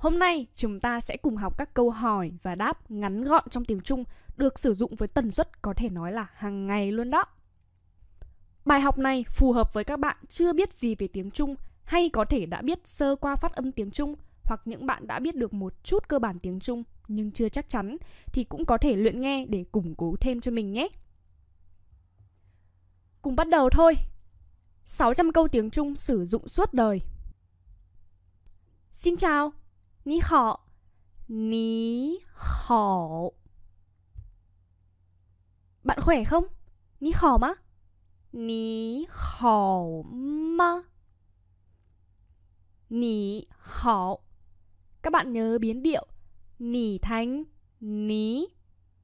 Hôm nay chúng ta sẽ cùng học các câu hỏi và đáp ngắn gọn trong tiếng Trung được sử dụng với tần suất có thể nói là hàng ngày luôn đó. Bài học này phù hợp với các bạn chưa biết gì về tiếng Trung hay có thể đã biết sơ qua phát âm tiếng Trung hoặc những bạn đã biết được một chút cơ bản tiếng Trung nhưng chưa chắc chắn thì cũng có thể luyện nghe để củng cố thêm cho mình nhé. Cùng bắt đầu thôi. 600 câu tiếng Trung sử dụng suốt đời. Xin chào, 你好，你好。Bạn khỏe không? Ní hò má? Ní hò má? Ní hò. Các bạn nhớ biến điệu nỉ thành ní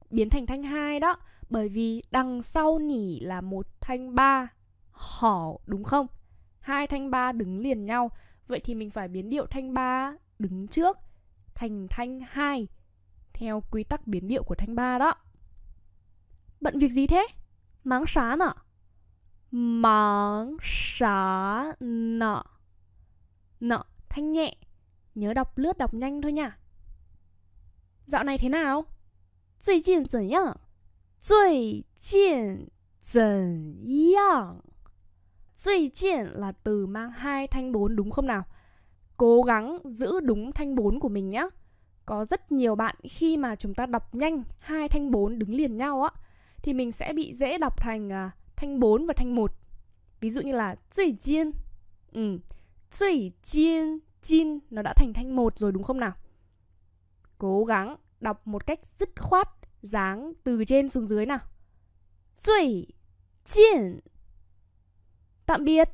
biến thành thanh hai đó bởi vì đằng sau nỉ là một thanh ba hỏ đúng không hai thanh ba đứng liền nhau vậy thì mình phải biến điệu thanh ba đứng trước thành thanh 2 theo quy tắc biến điệu của thanh 3 đó. Bận việc gì thế? Máng xá nọ. Máng xá nọ. Nọ thanh nhẹ. Nhớ đọc lướt đọc nhanh thôi nha. Dạo này thế nào? Duy diện dần yang. Duy diện dần yang. Duy diện là từ mang hai thanh bốn đúng không nào? cố gắng giữ đúng thanh bốn của mình nhé. Có rất nhiều bạn khi mà chúng ta đọc nhanh hai thanh bốn đứng liền nhau á thì mình sẽ bị dễ đọc thành uh, thanh bốn và thanh một. Ví dụ như là Zui chiên, Ừ. Zui chiên Jin nó đã thành thanh một rồi đúng không nào? Cố gắng đọc một cách dứt khoát dáng từ trên xuống dưới nào. Zui chiên, Tạm biệt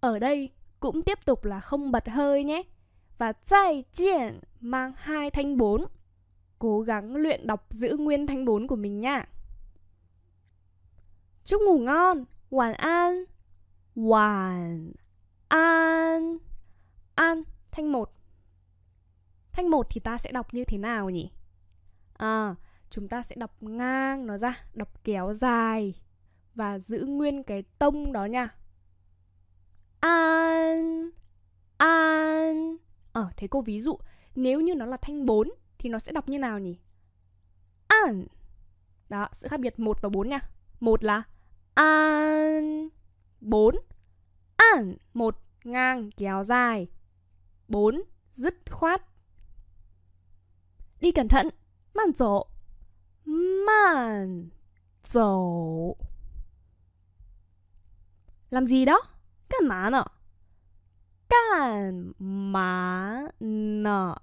ở đây cũng tiếp tục là không bật hơi nhé và mang hai thanh bốn cố gắng luyện đọc giữ nguyên thanh bốn của mình nha chúc ngủ ngon hoàn an hoàn an an thanh một thanh một thì ta sẽ đọc như thế nào nhỉ à chúng ta sẽ đọc ngang nó ra đọc kéo dài và giữ nguyên cái tông đó nha an an ở ờ, thế cô ví dụ nếu như nó là thanh 4 thì nó sẽ đọc như nào nhỉ an đó sự khác biệt 1 và 4 nha một là an bốn an một ngang kéo dài bốn dứt khoát đi cẩn thận man dỗ man dỗ làm gì đó? Cản má nợ. can má nợ.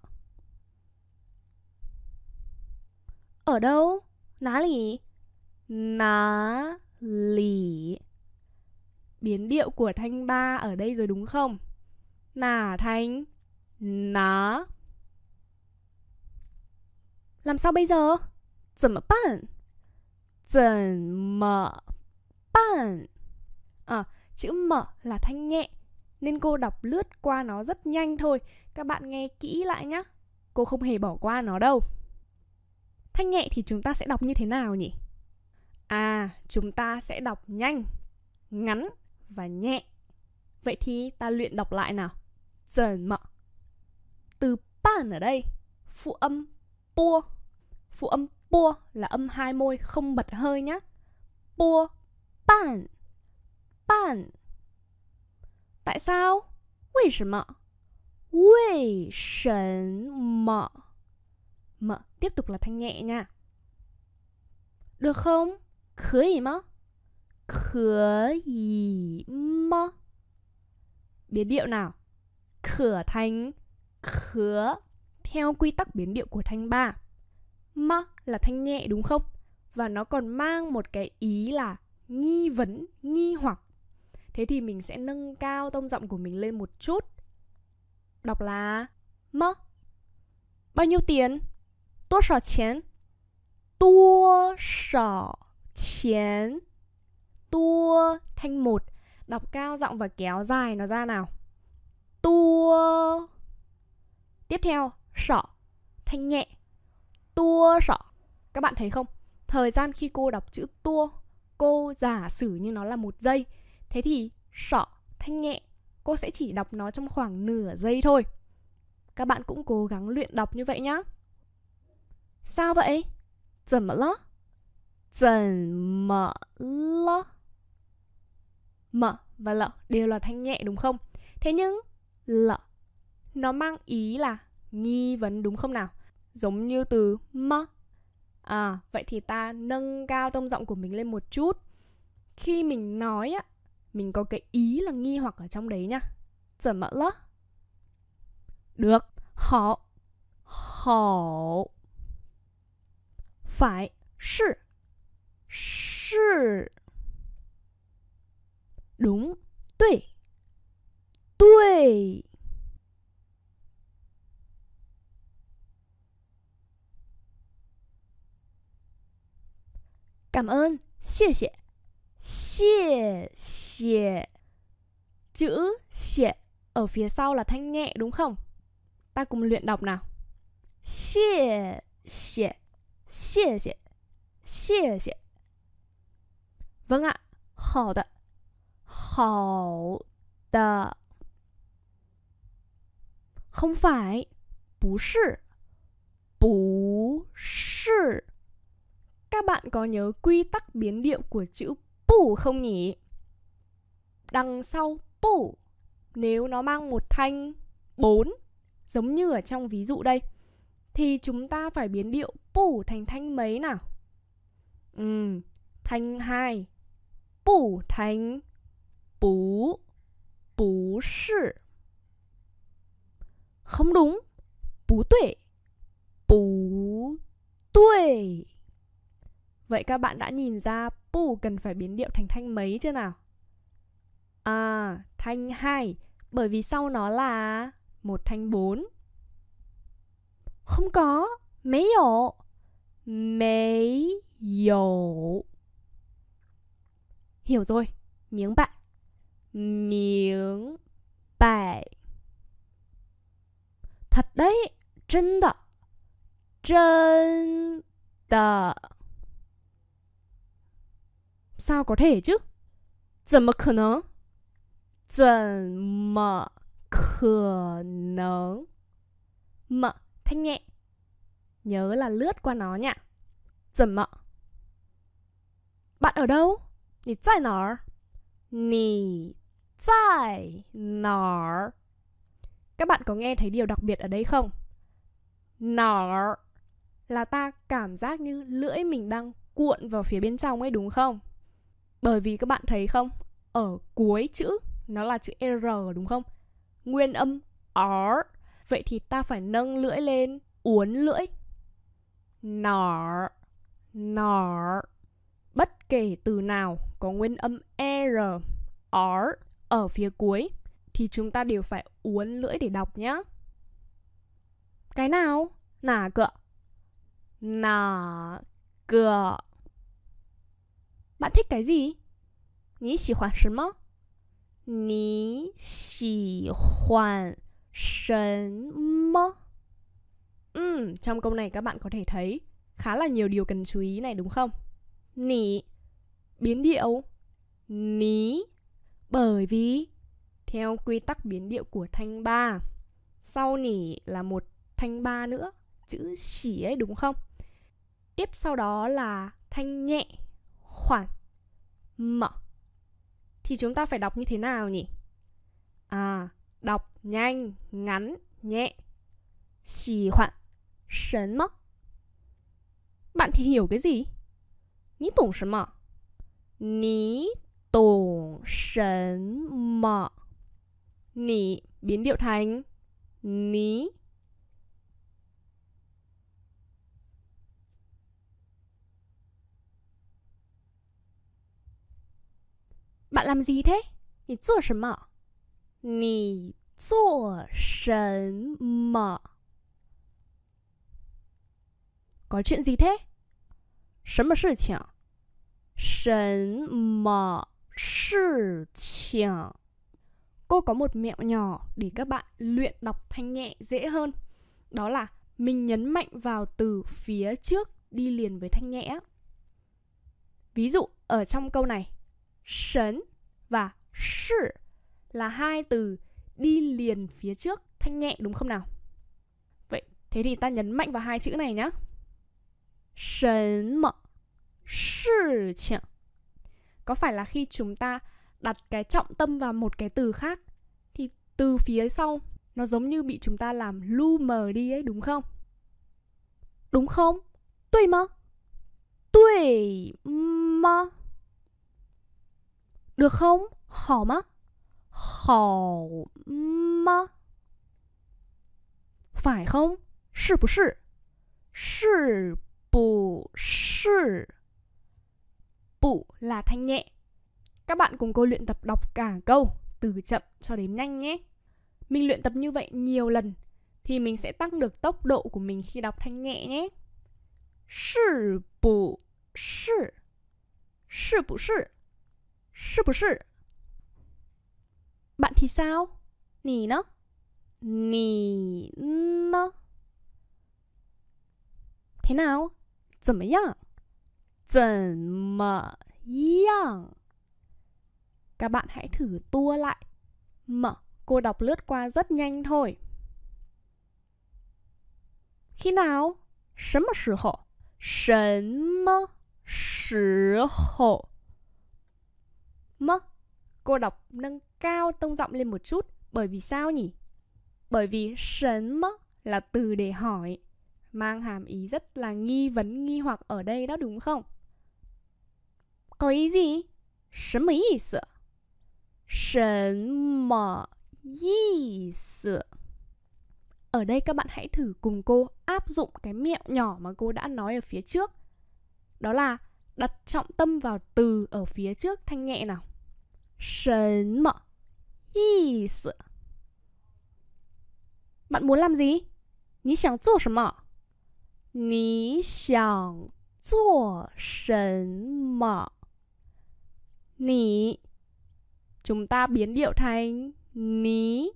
Ở đâu? Ná lì. Ná lì. Biến điệu của thanh ba ở đây rồi đúng không? Nà thanh ná. Làm sao bây giờ? 怎么办?怎么办?怎么办? À, chữ mở là thanh nhẹ nên cô đọc lướt qua nó rất nhanh thôi các bạn nghe kỹ lại nhé cô không hề bỏ qua nó đâu thanh nhẹ thì chúng ta sẽ đọc như thế nào nhỉ à chúng ta sẽ đọc nhanh ngắn và nhẹ vậy thì ta luyện đọc lại nào dần mở từ pan ở đây phụ âm pua phụ âm pua là âm hai môi không bật hơi nhé pua pan 半 Tại sao? 为什么?为什么? tiếp tục là thanh nhẹ nha. Được không? Khứ gì mà? Khứ gì mà? Biến điệu nào? Khửa thành khứa theo quy tắc biến điệu của thanh ba. Ma là thanh nhẹ đúng không? Và nó còn mang một cái ý là nghi vấn, nghi hoặc thế thì mình sẽ nâng cao tông giọng của mình lên một chút đọc là mơ bao nhiêu tiền tua sỏ chén tua sỏ chén tua thanh một đọc cao giọng và kéo dài nó ra nào tua tiếp theo sỏ thanh nhẹ tua sỏ các bạn thấy không thời gian khi cô đọc chữ tua cô giả sử như nó là một giây thế thì sọ thanh nhẹ cô sẽ chỉ đọc nó trong khoảng nửa giây thôi các bạn cũng cố gắng luyện đọc như vậy nhá sao vậy Zẩm lơ Zẩm lơ M và L đều là thanh nhẹ đúng không? Thế nhưng lợ nó mang ý là nghi vấn đúng không nào? Giống như từ M À, vậy thì ta nâng cao tông giọng của mình lên một chút Khi mình nói á, mình có cái ý là nghi hoặc ở trong đấy nha. 怎么了? Được. Họ. Họ. Phải. Sư. Sư. Đúng. Tuệ. Tuệ. Cảm ơn. 谢谢。xie xie chữ xie ở phía sau là thanh nhẹ đúng không ta cùng luyện đọc nào xie xie xie xie xie xie vâng ạ hảo đợ hảo đợ không phải bú sư bú sư các bạn có nhớ quy tắc biến điệu của chữ bù không nhỉ? Đằng sau bù nếu nó mang một thanh 4 giống như ở trong ví dụ đây thì chúng ta phải biến điệu bù thành thanh mấy nào? Ừ, thanh 2 bù thành bú bú sư không đúng bú tuệ bú tuệ vậy các bạn đã nhìn ra cần phải biến điệu thành thanh mấy chưa nào? À, thanh 2, bởi vì sau nó là một thanh 4. Không có, mấy dụ. Mấy dụ. Hiểu rồi, miếng bại. Miếng bại. Thật đấy, chân đợ. Chân đợ. Sao có thể chứ? 怎么可能?怎么可能? Mợ thanh nhẹ. Nhớ là lướt qua nó nhá. 怎么? Bạn ở đâu? 你在哪儿?你在哪儿? Các bạn có nghe thấy điều đặc biệt ở đây không? Nở là ta cảm giác như lưỡi mình đang cuộn vào phía bên trong ấy đúng không? Bởi vì các bạn thấy không, ở cuối chữ nó là chữ R đúng không? Nguyên âm R. Vậy thì ta phải nâng lưỡi lên, uốn lưỡi. Nor, nor. Bất kể từ nào có nguyên âm ER, R ở phía cuối thì chúng ta đều phải uốn lưỡi để đọc nhé. Cái nào? Nà cựa. Nà cựa bạn thích cái gì? Nǐ xì huǎn shì Nǐ xì huǎn shì Ừ, trong câu này các bạn có thể thấy khá là nhiều điều cần chú ý này đúng không? Nǐ biến điệu ní bởi vì theo quy tắc biến điệu của thanh ba sau nỉ là một thanh ba nữa chữ chỉ ấy đúng không tiếp sau đó là thanh nhẹ khoảng m thì chúng ta phải đọc như thế nào nhỉ? À, đọc nhanh, ngắn, nhẹ. Xì hoạn, sấn mắc. Bạn thì hiểu cái gì? Ní tổng sấn mọ. Ní tổng sấn mọ. Ní biến điệu thành ní Bạn làm gì thế? Nì zuo shen mò? Nì zuo shen mò? Có chuyện gì thế? 什么事情？什么事情？Cô có một mẹo nhỏ để các bạn luyện đọc thanh nhẹ dễ hơn. Đó là mình nhấn mạnh vào từ phía trước đi liền với thanh nhẹ. Ví dụ ở trong câu này 神 và sư là hai từ đi liền phía trước thanh nhẹ đúng không nào? Vậy thế thì ta nhấn mạnh vào hai chữ này nhé. Sấn mọ Sự Có phải là khi chúng ta đặt cái trọng tâm vào một cái từ khác Thì từ phía sau nó giống như bị chúng ta làm lu mờ đi ấy đúng không? Đúng không? Tuy mơ Tuy mơ được không? Hỏ má Hỏ má Phải không? Sư bù sư Sư bù sư Bù là thanh nhẹ Các bạn cùng cô luyện tập đọc cả câu Từ chậm cho đến nhanh nhé Mình luyện tập như vậy nhiều lần Thì mình sẽ tăng được tốc độ của mình khi đọc thanh nhẹ nhé Sư bù sư Sư bù sư 是不是? Bạn thì sao? Nì nó? Nì nó? Thế nào? 怎么样?怎么样? Các bạn hãy thử tua lại. Mở, cô đọc lướt qua rất nhanh thôi. Khi nào? 什么时候?什么时候?什么时候? M Cô đọc nâng cao tông giọng lên một chút Bởi vì sao nhỉ? Bởi vì sấn mơ là từ để hỏi Mang hàm ý rất là nghi vấn nghi hoặc ở đây đó đúng không? Có ý gì? Sấn ý sợ Sấn mơ ý sợ Ở đây các bạn hãy thử cùng cô áp dụng cái mẹo nhỏ mà cô đã nói ở phía trước Đó là đặt trọng tâm vào từ ở phía trước thanh nhẹ nào. Sấn mọ Ý sự Bạn muốn làm gì? Ní xiang zuo shen mọ Ní xiang zuo shen mọ Ní Chúng ta biến điệu thành ní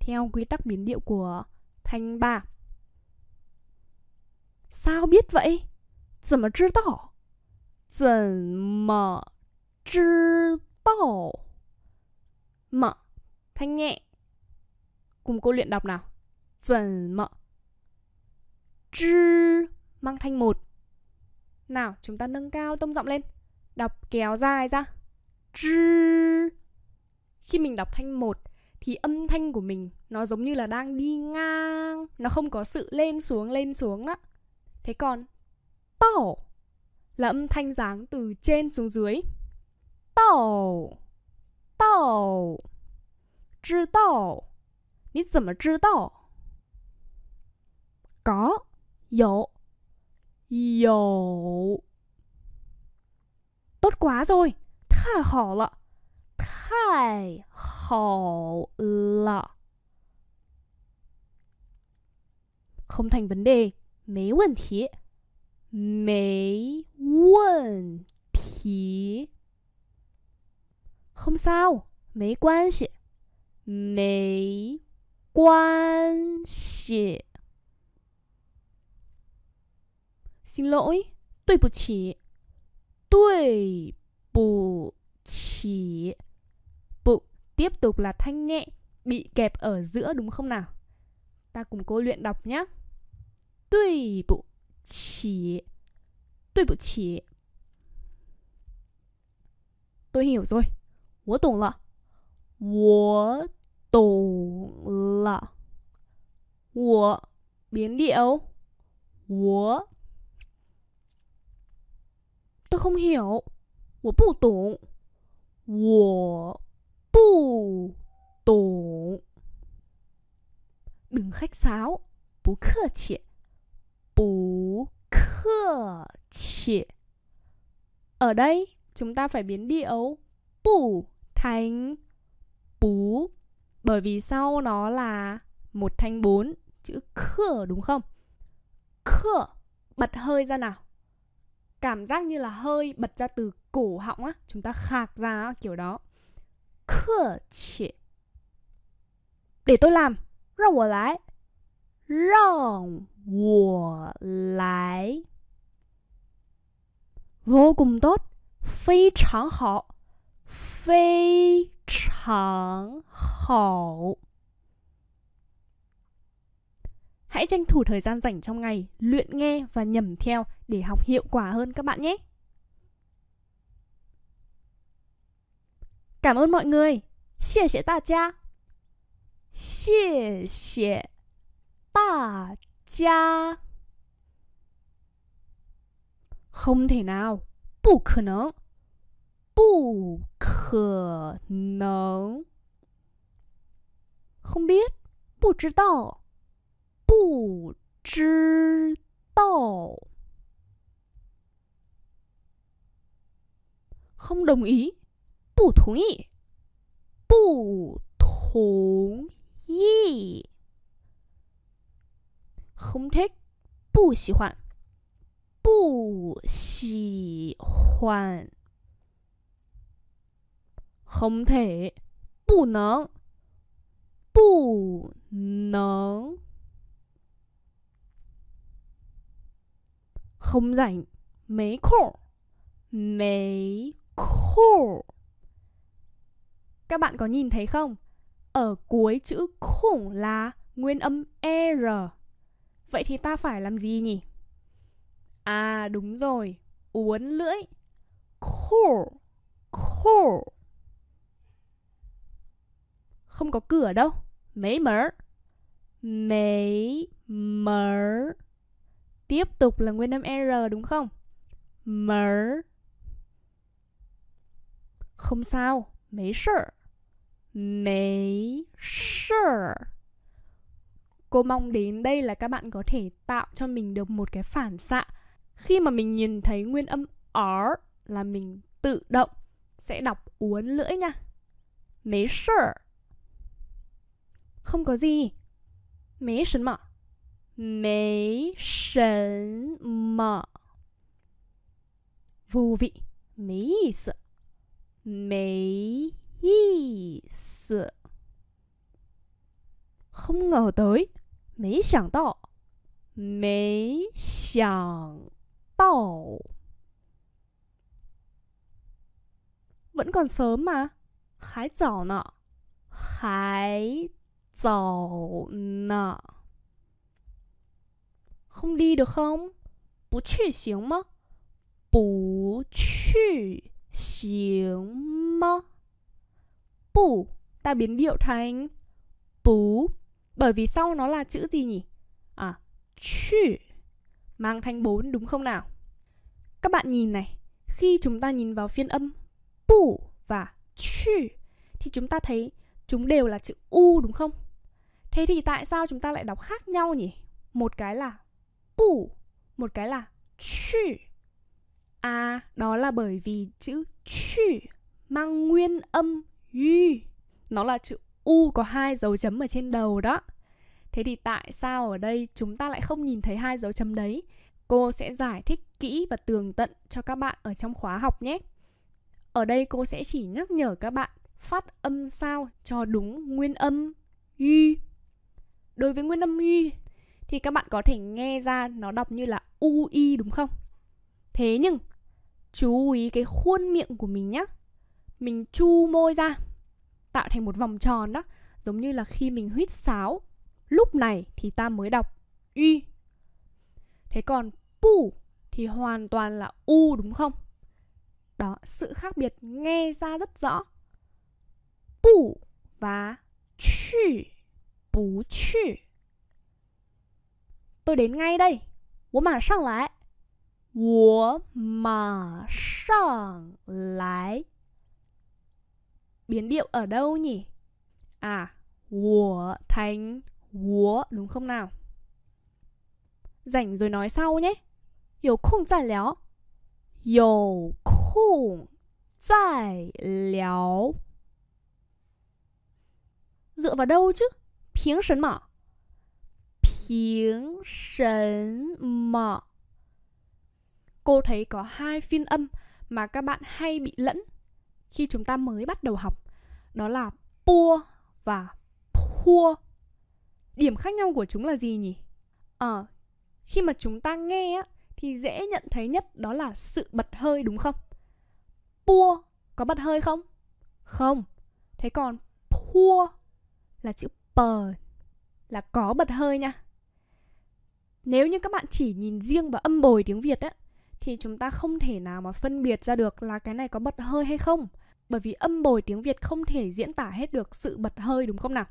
theo quy tắc biến điệu của thanh ba. Sao biết vậy? 怎么知道？怎么知道 mợ thanh nhẹ cùng cô luyện đọc nào dần mợ chư mang thanh một nào chúng ta nâng cao tông giọng lên đọc kéo dài ra chư khi mình đọc thanh một thì âm thanh của mình nó giống như là đang đi ngang nó không có sự lên xuống lên xuống đó thế còn tao là âm thanh dáng từ trên xuống dưới. Tao, tao, chứ tao, nít dầm mà chứ tao. Có, dỗ, dỗ. Tốt quá rồi, thả hỏ lạ. Thai hỏ lạ. Không thành vấn đề, mấy vấn đề. 没问题 không sao mấy quan xỉ mấy quan xỉ xin lỗi tôi bù chỉ tôi bù chỉ bụng tiếp tục là thanh nhẹ bị kẹp ở giữa đúng không nào ta cùng cô luyện đọc nhé tôi bụng 起，对不起。Tôi hiểu rồi. 我懂了。我懂了。我 biến điệu. 我 Tôi không hiểu. 我不懂。我不懂。Đừng khách sáo. 不客气。bù khờ chỉ Ở đây chúng ta phải biến điệu bù thành bù bởi vì sau nó là một thanh bốn chữ khờ đúng không? Khờ bật hơi ra nào. Cảm giác như là hơi bật ra từ cổ họng á, chúng ta khạc ra kiểu đó. Khờ chỉ Để tôi làm, rong lái. Rong 我来 vô cùng tốt 非常好非常好 Hãy tranh thủ thời gian rảnh trong ngày, luyện nghe và nhẩm theo để học hiệu quả hơn các bạn nhé. Cảm ơn mọi người. Xie 家。không thể nào, 不可能，不可能。không biết, 不知道，不知道。không đồng ý, 不同意，不同意。không thích 不喜欢不喜欢 không thể 不能不能 không rảnh mấy khổ mấy khổ các bạn có nhìn thấy không ở cuối chữ khủng là nguyên âm er Vậy thì ta phải làm gì nhỉ? À đúng rồi, uốn lưỡi. Core, core. Không có cửa đâu. Mấy mớ. Mấy mớ. Tiếp tục là nguyên âm R đúng không? Mớ. Không sao, mấy sợ. Mấy sợ cô mong đến đây là các bạn có thể tạo cho mình được một cái phản xạ khi mà mình nhìn thấy nguyên âm r là mình tự động sẽ đọc uốn lưỡi nha mấy sure không có gì mấy sấn mọ mấy sấn mọ vô vị mấy ý sự mấy ý sự không ngờ tới 没想到没想到问干什么还早呢还早呢 hometown 不去行吗不去行吗不大饼六摊不 Bởi vì sau nó là chữ gì nhỉ? À, chữ mang thanh 4 đúng không nào? Các bạn nhìn này, khi chúng ta nhìn vào phiên âm bù và chữ thì chúng ta thấy chúng đều là chữ u đúng không? Thế thì tại sao chúng ta lại đọc khác nhau nhỉ? Một cái là bù, một cái là chữ. À, đó là bởi vì chữ chữ mang nguyên âm u, Nó là chữ U có hai dấu chấm ở trên đầu đó. Thế thì tại sao ở đây chúng ta lại không nhìn thấy hai dấu chấm đấy? Cô sẽ giải thích kỹ và tường tận cho các bạn ở trong khóa học nhé. Ở đây cô sẽ chỉ nhắc nhở các bạn phát âm sao cho đúng nguyên âm y. Đối với nguyên âm y thì các bạn có thể nghe ra nó đọc như là u y đúng không? Thế nhưng chú ý cái khuôn miệng của mình nhé. Mình chu môi ra tạo thành một vòng tròn đó giống như là khi mình huýt sáo lúc này thì ta mới đọc y thế còn pu thì hoàn toàn là u đúng không đó sự khác biệt nghe ra rất rõ pu và chư bú chư tôi đến ngay đây 我马上来我马上来 biến điệu ở đâu nhỉ? À, của thành của đúng không nào? Rảnh rồi nói sau nhé. Hiểu khung giải léo. Hiểu khung giải léo. Dựa vào đâu chứ? Piếng sấn mỏ. Piếng sấn mỏ. Cô thấy có hai phiên âm mà các bạn hay bị lẫn khi chúng ta mới bắt đầu học đó là pua và pua điểm khác nhau của chúng là gì nhỉ ờ à, khi mà chúng ta nghe á thì dễ nhận thấy nhất đó là sự bật hơi đúng không pua có bật hơi không không thế còn pua là chữ pờ là có bật hơi nha nếu như các bạn chỉ nhìn riêng vào âm bồi tiếng việt á thì chúng ta không thể nào mà phân biệt ra được là cái này có bật hơi hay không bởi vì âm bồi tiếng Việt không thể diễn tả hết được sự bật hơi đúng không nào?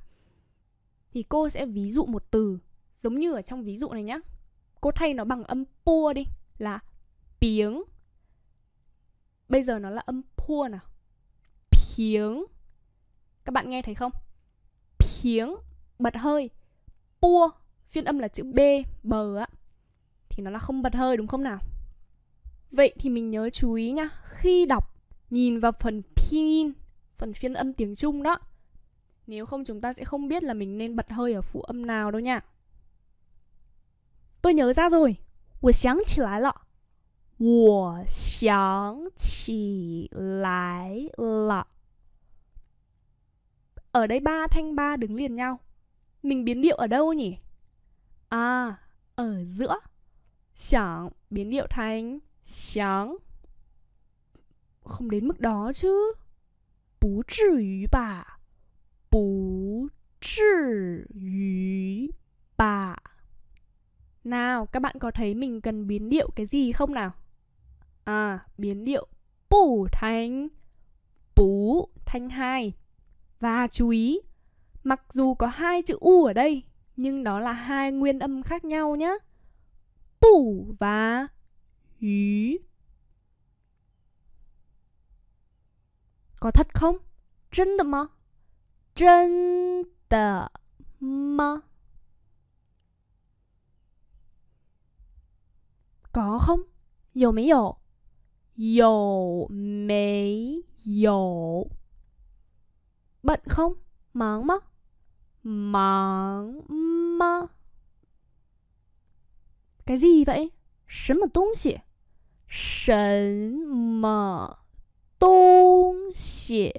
Thì cô sẽ ví dụ một từ giống như ở trong ví dụ này nhé Cô thay nó bằng âm pua đi là piếng. Bây giờ nó là âm pua nào. Piếng. Các bạn nghe thấy không? Piếng bật hơi. Pua phiên âm là chữ b bờ á thì nó là không bật hơi đúng không nào? Vậy thì mình nhớ chú ý nha, khi đọc nhìn vào phần pinyin, phần phiên âm tiếng Trung đó. Nếu không chúng ta sẽ không biết là mình nên bật hơi ở phụ âm nào đâu nha. Tôi nhớ ra rồi. ở đây ba thanh ba đứng liền nhau. Mình biến điệu ở đâu nhỉ? À, ở giữa. Chẳng biến điệu thành Sáng Không đến mức đó chứ Bú trừ ý bà Bú trừ ý bà Nào, các bạn có thấy mình cần biến điệu cái gì không nào? À, biến điệu bù thanh, bú thanh hai Và chú ý, mặc dù có hai chữ U ở đây Nhưng đó là hai nguyên âm khác nhau nhé Bù và Ý Có thật không? Chân đờ mà Chân đờ mà Có không? Dầu mấy dầu Dầu mấy dầu Bận không? Máng mất Máng mất Cái gì vậy? 什么东西？神么东西。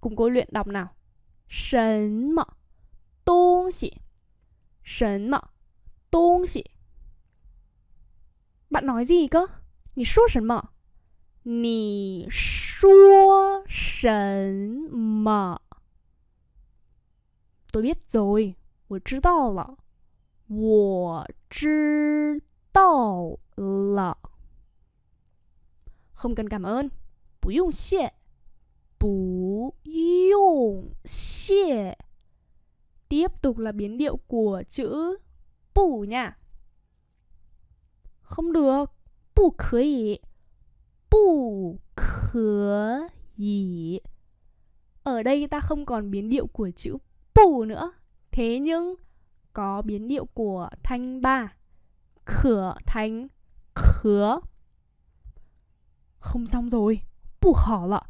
Cùng cố luyện đọc nào. Sấn mọ Tôn xỉ Sấn mọ Tôn xỉ Bạn nói gì cơ? Nì số sấn mọ Nì số sấn mọ Tôi biết rồi 我知道了我知道了 không cần cảm ơn. 不用谢，不用谢。Tiếp tục là biến điệu của chữ bù nha. Không được, bù khớ Ở đây ta không còn biến điệu của chữ bù nữa. Thế nhưng có biến điệu của thanh ba. Khửa thành khứa không xong rồi bù hỏ lọ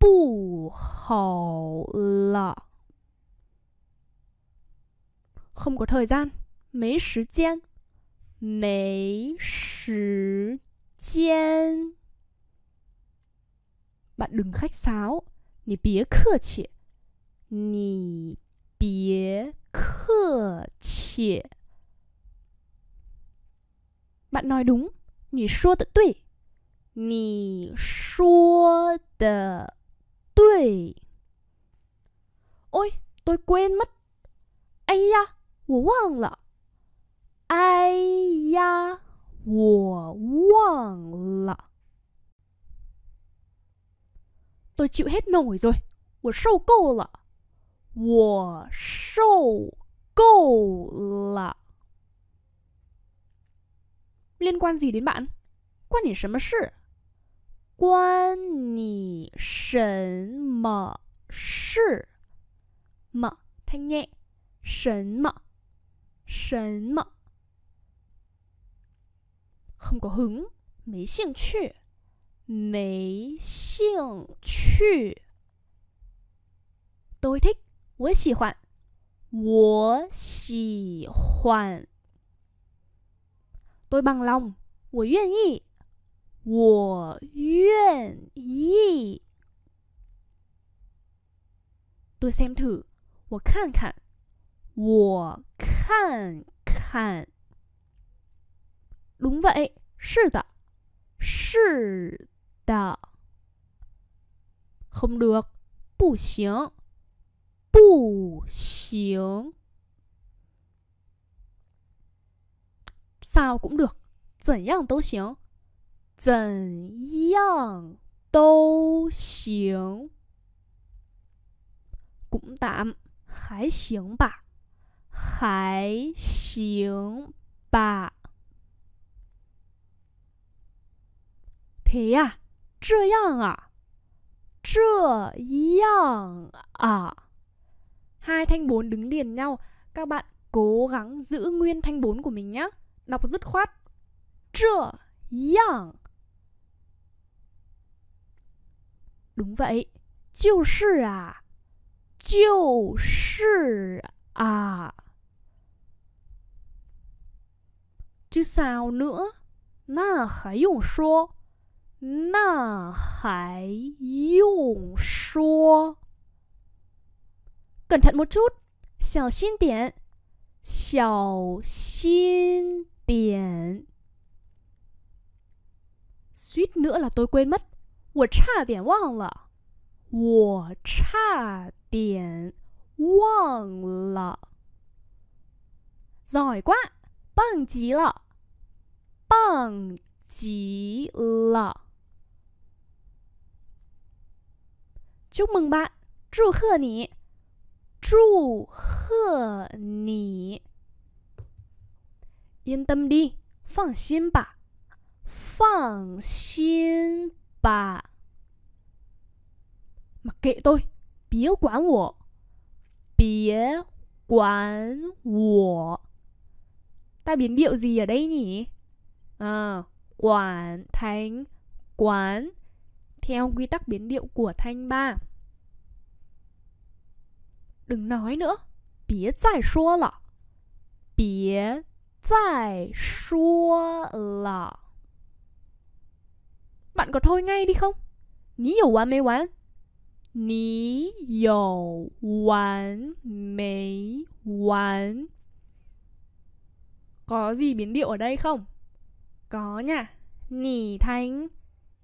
bù hỏ lọ không có thời gian mấy thời gian mấy thời gian bạn đừng khách sáo nì bía khờ chỉa nì bía khờ chỉa bạn nói đúng nì xua tự tùy 你说的对。Ôi, tôi quên mất. Ai da, 我忘了。哎呀，我忘了。Tôi chịu hết nổi rồi. 我受够了。我受够了。liên quan gì đến bạn? Quan điểm 什么事？关你什么事？么音什么什么？哼个哼，没兴趣，没兴趣。都会听，我喜欢，我喜欢。tôi bằng lòng，我愿意。我愿意。Do the same too。我看看，我看看。龙飞，哎，是的，是的。h ô m được，不行，不行。Sao cũng được，怎样都行。怎样都行。Cũng tạm, hãy à, trơ Hai thanh bốn đứng liền nhau, các bạn cố gắng giữ nguyên thanh bốn của mình nhé. Đọc dứt khoát. Trơ Đúng vậy. Chiêu sư à. Chiêu sư à. Chứ sao nữa? Na hãy dùng số. Na hãy dùng số. Cẩn thận một chút. Xiao xin tiện. Xiao xin tiện. Suýt nữa là tôi quên mất. 我差点忘了，我差点忘了。再关，棒极了，棒极了。就猛吧，祝贺你，祝贺你。In tâm đi，放心吧，放心。mặc kệ tôi, bía quản wǒ. Bía quản wǒ. Ta biến điệu gì ở đây nhỉ? À, ờ, quản thành quán theo quy tắc biến điệu của thanh ba. Đừng nói nữa, bía zài shua lọ. Bía zài shua lọ. Bạn có thôi ngay đi không? Ní dầu quán mấy quán Ní dầu quán mấy quán Có gì biến điệu ở đây không? Có nha Nỉ thanh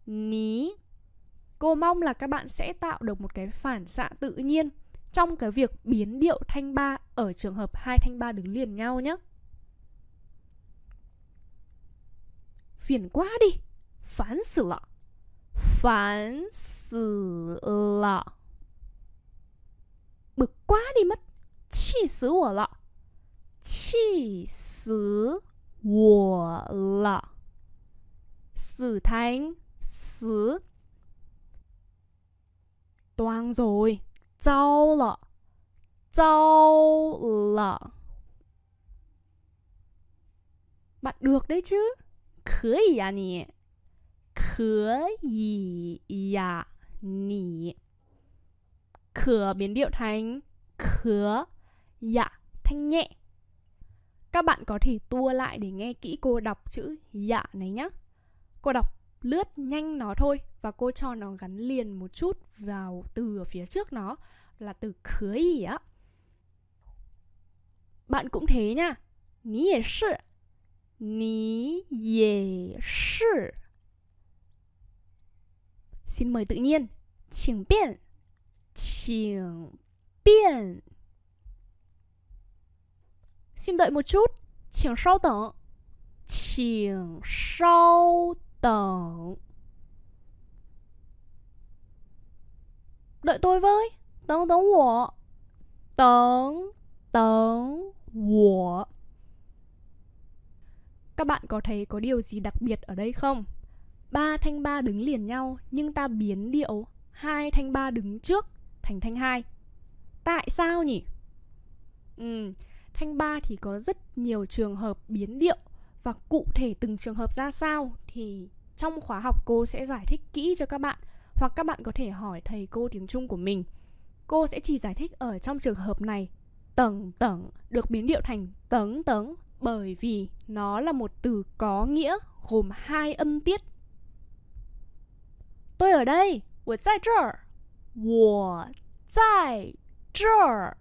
Ní Cô mong là các bạn sẽ tạo được một cái phản xạ tự nhiên trong cái việc biến điệu thanh ba ở trường hợp hai thanh ba đứng liền nhau nhé. Phiền quá đi! 烦死了，烦死了！我管你们，气死我了，气死我了！死听死，断嘴，糟了，糟了！bạn được đấy chứ? Khử gì a n khứa gì dạ nỉ khứa biến điệu thành khứa dạ thanh nhẹ các bạn có thể tua lại để nghe kỹ cô đọc chữ dạ này nhé cô đọc lướt nhanh nó thôi và cô cho nó gắn liền một chút vào từ ở phía trước nó là từ khứa gì á bạn cũng thế nha 你也是，你也是。Xin mời tự nhiên. Chỉnh biện. Chỉnh biện. Xin đợi một chút. Chỉnh sau tầng. Chỉnh sau tầng. Đợi tôi với. Tầng tầng của. Tầng tầng của. Các bạn có thấy có điều gì đặc biệt ở đây không? ba thanh ba đứng liền nhau nhưng ta biến điệu hai thanh ba đứng trước thành thanh hai tại sao nhỉ ừ, thanh ba thì có rất nhiều trường hợp biến điệu và cụ thể từng trường hợp ra sao thì trong khóa học cô sẽ giải thích kỹ cho các bạn hoặc các bạn có thể hỏi thầy cô tiếng Trung của mình. Cô sẽ chỉ giải thích ở trong trường hợp này tầng tầng được biến điệu thành tấn tấn bởi vì nó là một từ có nghĩa gồm hai âm tiết Tôi ở đây. 我在这儿,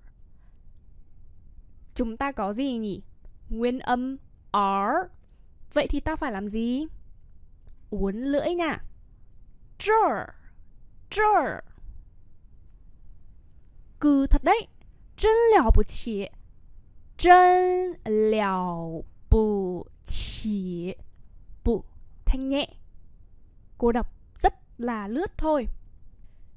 chúng ta có gì nhỉ? Nguyên âm R. Vậy thì ta phải làm gì? Uốn lưỡi nha. Trơ. Trơ. Cứ thật đấy. Chân liao bù chỉ. Chân liao bù chỉ. Bù thanh nhẹ. Cô đọc là lướt thôi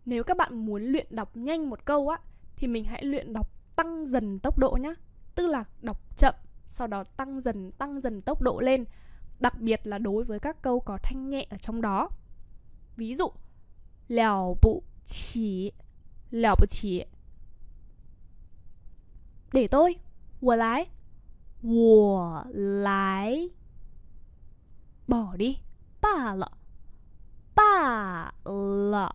nếu các bạn muốn luyện đọc nhanh một câu á thì mình hãy luyện đọc tăng dần tốc độ nhé. tức là đọc chậm sau đó tăng dần tăng dần tốc độ lên đặc biệt là đối với các câu có thanh nhẹ ở trong đó ví dụ lẻo bụ chỉ lẻo bụ chỉ để tôi Wo lái Wo lái Bỏ đi Ba lợ 罢了。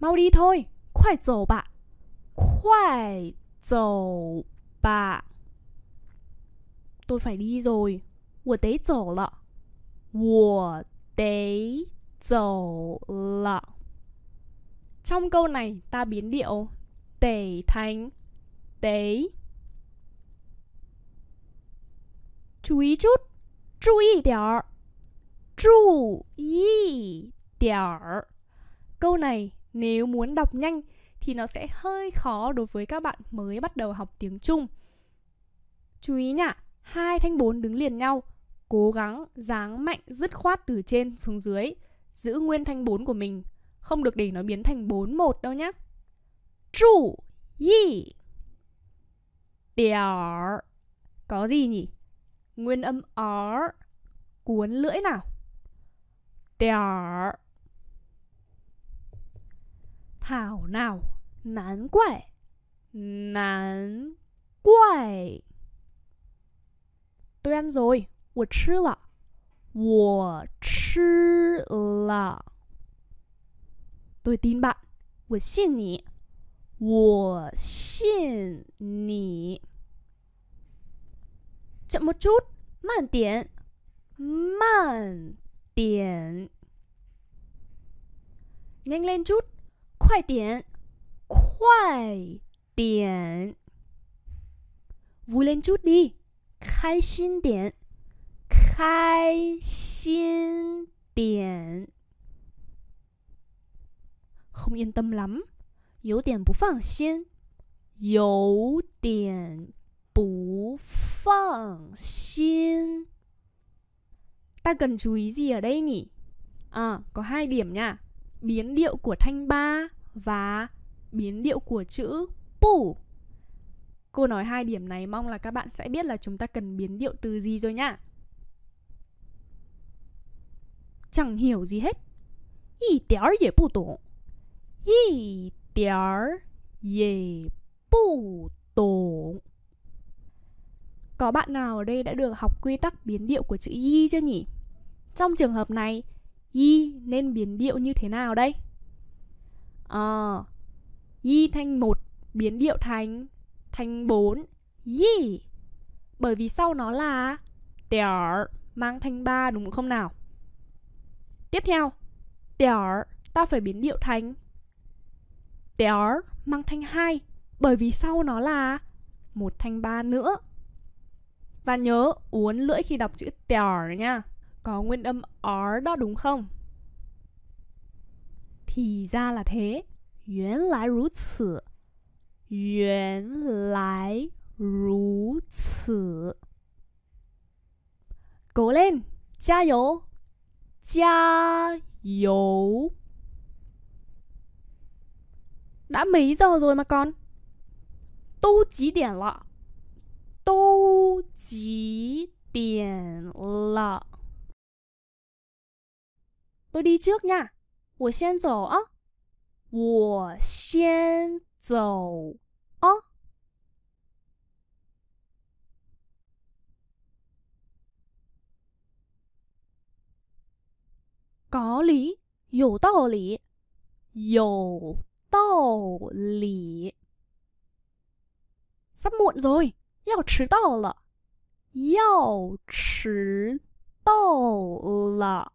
mau đi thôi, phải đi rồi. 我得走了，我得走了。Trong câu này ta biến điệu tể thành tế. Chú ý chút, chú ý điểm. 注意点儿. Câu này nếu muốn đọc nhanh thì nó sẽ hơi khó đối với các bạn mới bắt đầu học tiếng Trung. Chú ý nhá, hai thanh bốn đứng liền nhau, cố gắng dáng mạnh dứt khoát từ trên xuống dưới, giữ nguyên thanh bốn của mình, không được để nó biến thành bốn một đâu nhé. Chú ý Tiểu Có gì nhỉ? Nguyên âm R Cuốn lưỡi nào 点儿。好闹，难怪，难怪。对走，我吃了，我吃了。对丁吧，我信你，我信你。怎么住？慢点，慢 nhanh lên chút, 快点，快点，vui lên chút đi, 开心点，开心点。không yên tâm lắm, 有点不放心，有点不放心。ta cần chú ý gì ở đây nhỉ? À, có hai điểm nha. Biến điệu của thanh ba và biến điệu của chữ pu. Cô nói hai điểm này mong là các bạn sẽ biết là chúng ta cần biến điệu từ gì rồi nhá. Chẳng hiểu gì hết. Y tiếu dễ bù tổ. Y tiếu dễ bù tổ. Có bạn nào ở đây đã được học quy tắc biến điệu của chữ y chưa nhỉ? Trong trường hợp này, y nên biến điệu như thế nào đây? Ờ, à, y thành một, biến điệu thành thành bốn y bởi vì sau nó là tiểu mang thanh ba đúng không nào? Tiếp theo, tiểu ta phải biến điệu thành tiểu mang thanh hai, bởi vì sau nó là một thanh ba nữa. Và nhớ uốn lưỡi khi đọc chữ tèo nha. Có nguyên âm r đó đúng không? Thì ra là thế. Nguyên lái rú 此. Nguyên lái rú 此. Cố lên! Gia yếu! Gia yếu! Đã mấy giờ rồi mà con? Tô chí điển lọ. 都几点了？Tôi đi trước nha. 我先走啊。我先走啊。có lý, 有道理，有道理。Sắp muộn rồi. 要迟到了，要迟到了。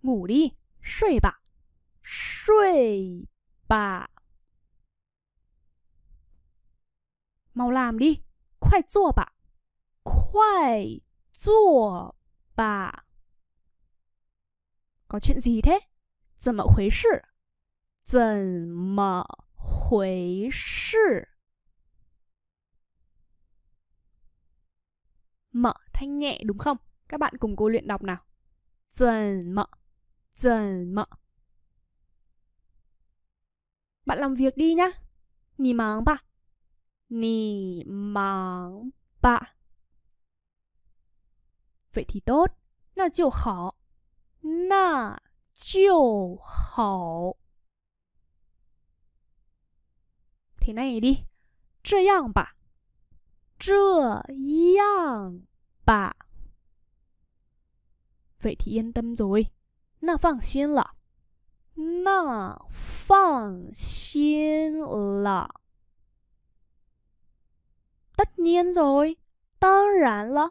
努力睡吧，睡吧。猫拉姆里，快坐吧，快坐吧。搞清 h u y 怎么回事？怎么回事？mở thanh nhẹ đúng không? Các bạn cùng cô luyện đọc nào. Dần mở, dần mở. Bạn làm việc đi nhá. Nì máng bà. Nì máng bà. Vậy thì tốt. Nà chiều khó. Nà chiều khó. Thế này đi. 这样吧。这样吧，vậy thì yên tâm rồi，那放心了，那放心了。Tất nhiên rồi，当然了，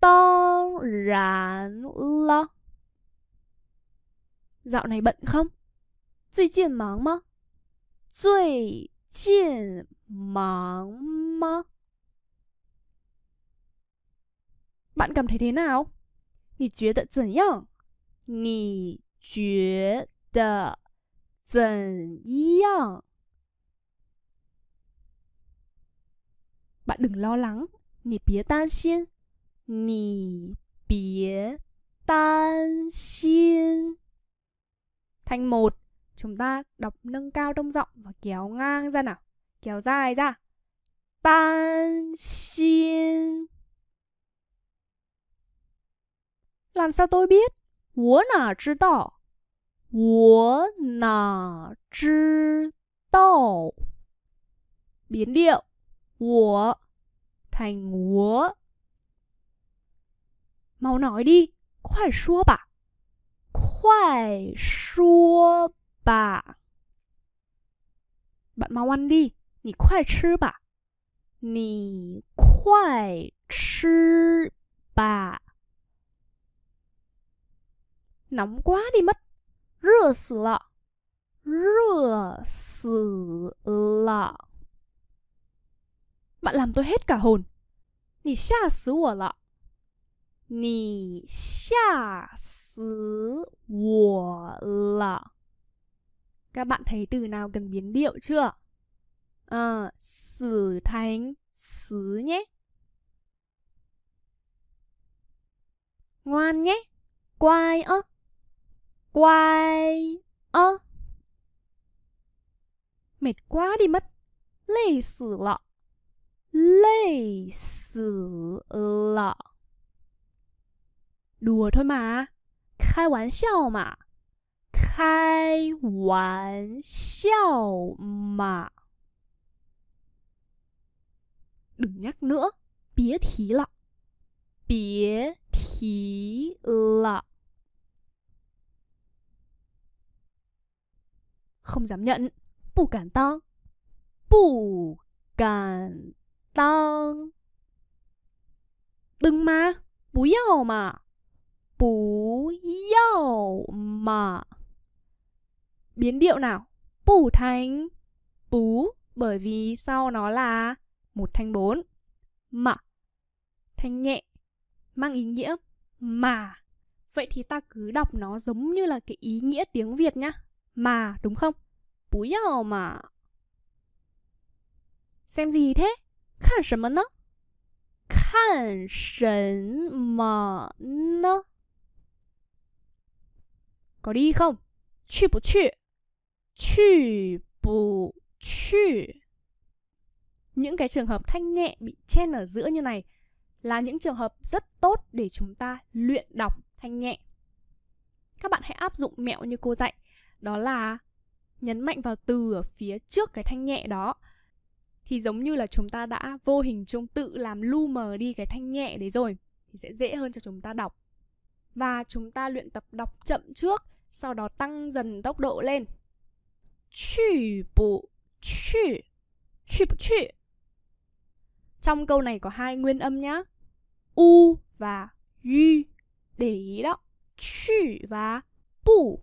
当然了。Dạo này bận không？最近忙吗？最近忙吗？Bạn cảm thấy thế nào? 你觉得怎样？你觉得怎样？Bạn đừng lo lắng. 你别担心。你别担心。Thanh một, chúng ta đọc nâng cao đông giọng và kéo ngang ra nào. Kéo dài ra. Tan xin. Làm sao tôi biết? biến điệu của thành úa. Mau nói đi, khoai xua bà. Khoai xua bà. Bạn mau ăn đi, nì khoai chứ bà. Nì khoai chứ bà nóng quá đi mất. Rửa sử lọ. Rửa sử lọ. Bạn làm tôi hết cả hồn. Nì xa sử wò lọ. Nì xa sử wò lọ. Các bạn thấy từ nào cần biến điệu chưa? Ờ, à, sử thành sử nhé. Ngoan nhé. Quai ơ. 乖啊，没瓜的吗？累死了，累死了。多吗？开玩笑嘛，开玩笑嘛。别提了，别提了。không dám nhận. Bù cản tăng. Bù cản tăng. Đừng mà. Bú yào mà. Bú yào mà. Biến điệu nào. Bù thành bú bởi vì sau nó là một thanh bốn. Mà. Thanh nhẹ. Mang ý nghĩa mà. Vậy thì ta cứ đọc nó giống như là cái ý nghĩa tiếng Việt nhá mà đúng không? Bú yào mà. Xem gì thế? Khăn sầm nơ? Khăn sầm nơ? Có đi không? Chư bú chư? Chư bú chư? Những cái trường hợp thanh nhẹ bị chen ở giữa như này là những trường hợp rất tốt để chúng ta luyện đọc thanh nhẹ. Các bạn hãy áp dụng mẹo như cô dạy đó là nhấn mạnh vào từ ở phía trước cái thanh nhẹ đó thì giống như là chúng ta đã vô hình chung tự làm lu mờ đi cái thanh nhẹ đấy rồi thì sẽ dễ hơn cho chúng ta đọc và chúng ta luyện tập đọc chậm trước sau đó tăng dần tốc độ lên chư bộ chư chư bộ chư trong câu này có hai nguyên âm nhá u và yu để ý đó chư và bộ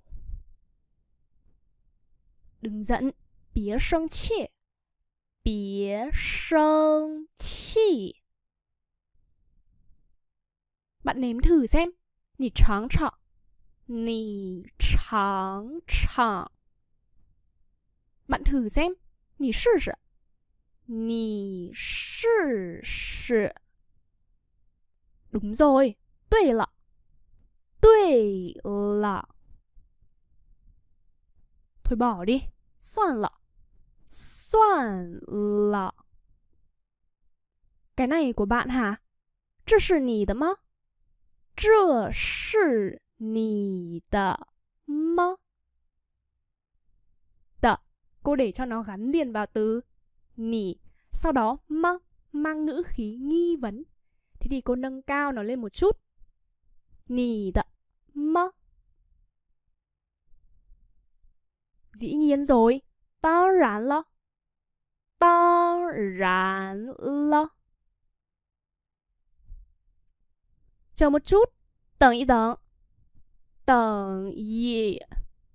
đừng giận, bía sân chi. Bía sân chi. Bạn nếm thử xem. Nì tráng trọng. Nì tráng trọng. Bạn thử xem. Nì sư sư. Nì sư sư. Đúng rồi. Tuy lạ. Tuy lạ. Thôi bỏ đi. Soàn lọ. Soàn lọ. Cái này của bạn hả? cô để cho nó gắn liền vào từ nỉ, sau đó ma mang ngữ khí nghi vấn. Thế thì cô nâng cao nó lên một chút. Nỉ đợ Dĩ nhiên rồi. Tao rán lo. Tao rán lo. Chờ một chút. Tầng y tầng. Tầng y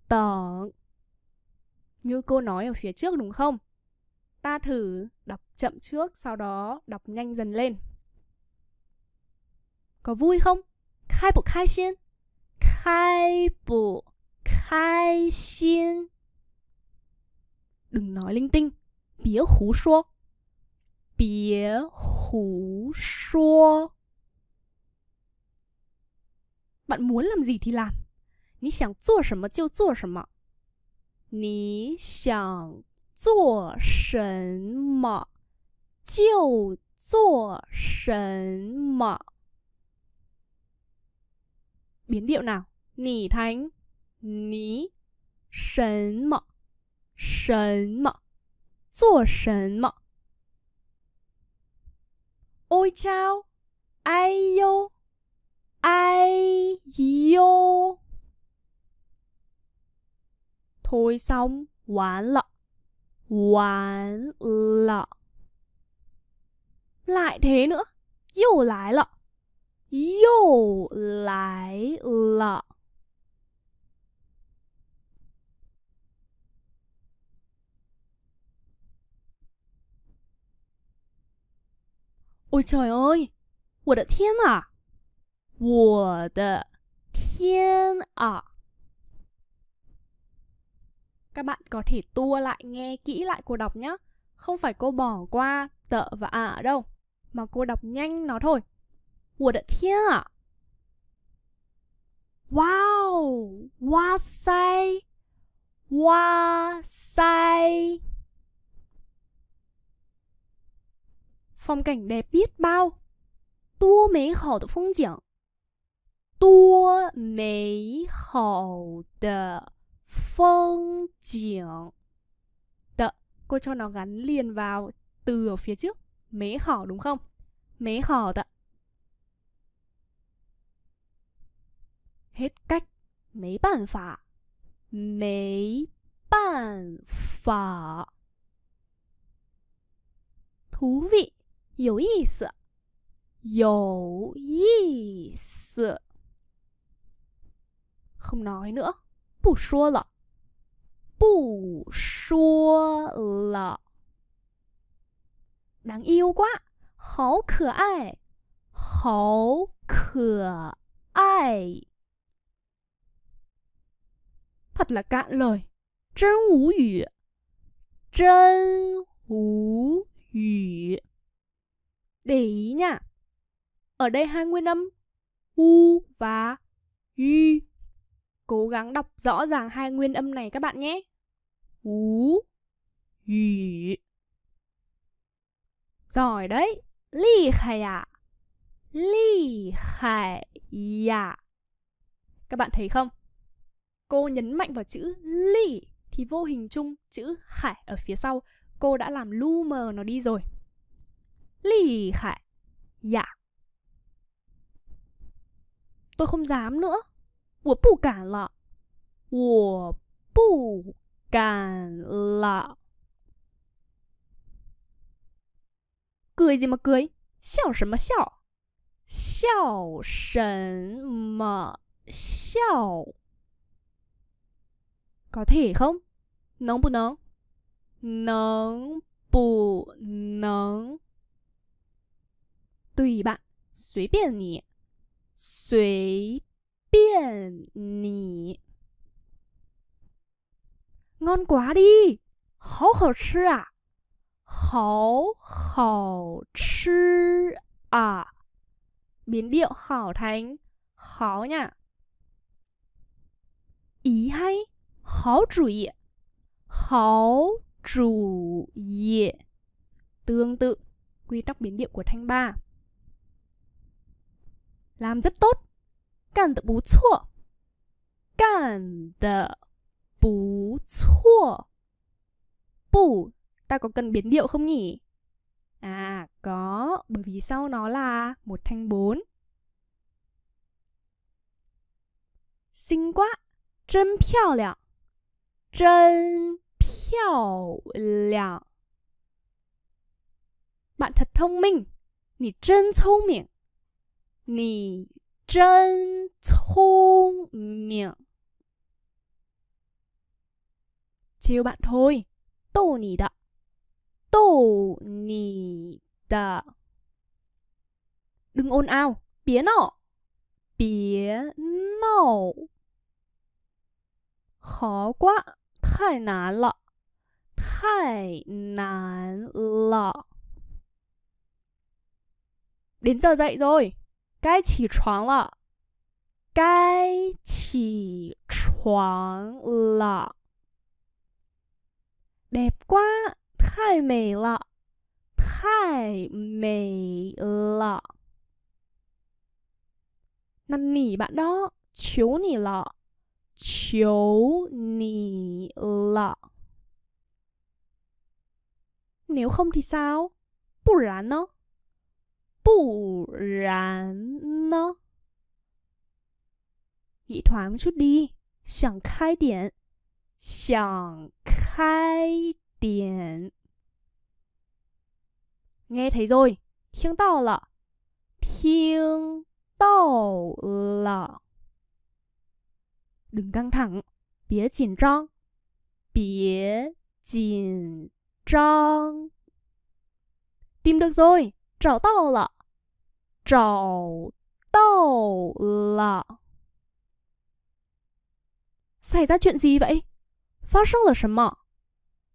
tầng. Như cô nói ở phía trước đúng không? Ta thử đọc chậm trước, sau đó đọc nhanh dần lên. Có vui không? Khai bộ khai xin. Khai bộ khai xin đừng nói linh tinh. Bía hú xua. Bía hú xua. Bạn muốn làm gì thì làm. 你想做什么就做什么。你想做什么就做什么。biến điệu nào? Nỉ thánh, ní, sấn mọ. 什么？做什么？哦敲，哎呦！哎呦！thôi xong，完了，完了。lại thế nữa，又来了，又来了。Ôi trời ơi! 我的天啊！我的天啊！Các bạn có thể tua lại nghe kỹ lại cô đọc nhé. Không phải cô bỏ qua tợ và ạ à đâu, mà cô đọc nhanh nó thôi. 我的天啊！Wow! Wow! Wow! Wow! phong cảnh đẹp biết bao. Tua mấy khẩu tờ phong cảnh. Tua mấy khẩu tờ phong cảnh. Tờ, cô cho nó gắn liền vào từ ở phía trước. Mấy khẩu đúng không? Mấy khẩu tờ. Hết cách. Mấy bản phả. Mấy bản phả thú vị 有意思，有意思。不说了，不说了。两一优瓜，好可爱，好可爱。thật là cạn lời，真无语，真无语。Để ý nha. Ở đây hai nguyên âm u và y, Cố gắng đọc rõ ràng hai nguyên âm này các bạn nhé. U. y. Giỏi đấy. Lì hài à. Lì hài à. Các bạn thấy không? Cô nhấn mạnh vào chữ lì thì vô hình chung chữ khải ở phía sau cô đã làm lu mờ nó đi rồi Lì khải Dạ Tôi không dám nữa Tôi không dám lọ Tôi không dám lọ Cười gì mà cười Xào sầm mà xào Xào sầm mà xào Có thể không? Nóng bù nóng? Nóng bù nóng? tùy bạn, suy biện nhỉ. Suy biện nhỉ. Ngon quá đi. Hảo hảo chứ à. Hảo hảo chứ à. Biến điệu hảo thành hảo nha. Ý hay, hảo chủ ý. Hảo chủ ý. Tương tự, quy tắc biến điệu của thanh ba làm rất tốt. ta có cần biến điệu không nhỉ? À, có, bởi vì sau nó là một thanh bốn. Xinh quá, chân piao liang. Chân piao liang. Bạn thật thông minh. Nì chân thông minh. 你真聪明。Chiều bạn thôi. Tô nì đạ. Tô nì đạ. Đừng ồn ào. Bía nọ. Bía nọ. Khó quá. Thái nán lọ. Thái nán lọ. Đến giờ dậy rồi. 该起床了，该起床了。美光太美了，太美了。那你吧，呢？求你了，求你了。nếu k h ô 不然呢？不然呢？你团出的，想开点，想开点。nghe thấy rồi, thiên đạo lợ, thiên đạo Đừng căng thẳng, bía Tìm được rồi, trở trầu tàu là xảy ra chuyện gì vậy? Phát sinh là sân mọ?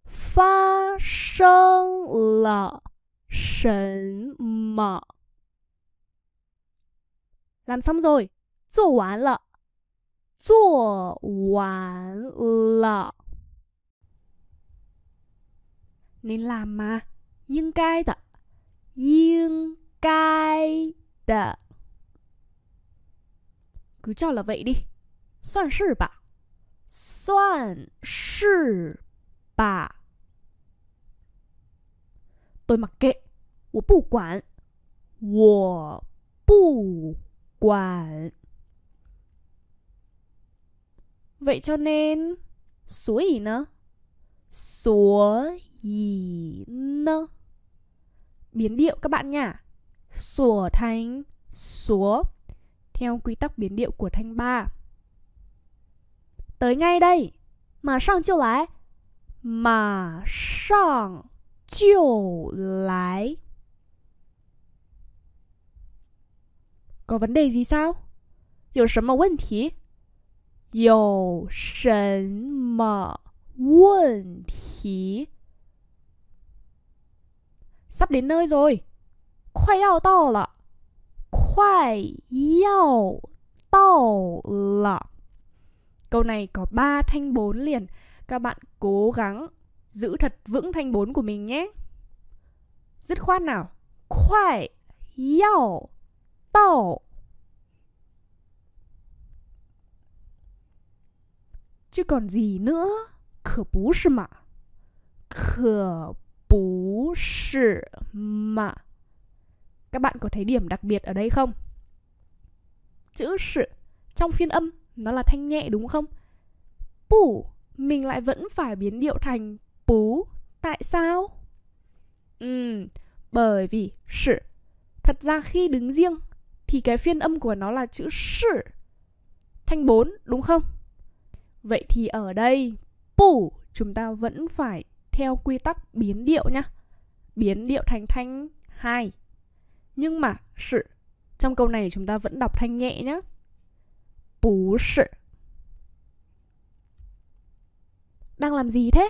Phát sinh là sân mọ? Làm xong rồi. Zuo wán lợ. Zuo wán lợ. Nên làm mà. Yên cai tạ. Yên 该的，cứ cho là vậy đi，算是吧，算是吧。tôi mặc kệ，我不管，我不管。vậy cho nên，所以呢，所以呢，biến điệu các bạn nha。sủa thành sủa theo quy tắc biến điệu của thanh ba. Tới ngay đây, mà sang chiêu lái. Mà sang chiêu lái. Có vấn đề gì sao? 有什么问题?有什么问题? Sắp đến nơi rồi. 快要到了，快要到了. Câu này có 3 thanh 4 liền. Các bạn cố gắng giữ thật vững thanh 4 của mình nhé. Dứt khoát nào. Khoai yao tao. Chứ còn gì nữa? Khở bú sư mà. Khở bú sư mà. Các bạn có thấy điểm đặc biệt ở đây không? Chữ sự trong phiên âm nó là thanh nhẹ đúng không? Pù, mình lại vẫn phải biến điệu thành pú. Tại sao? Ừm, bởi vì sự. Thật ra khi đứng riêng thì cái phiên âm của nó là chữ sự. Thanh 4 đúng không? Vậy thì ở đây pù chúng ta vẫn phải theo quy tắc biến điệu nhá. Biến điệu thành thanh 2. Nhưng mà sự trong câu này chúng ta vẫn đọc thanh nhẹ nhé. Bú sự. Đang làm gì thế?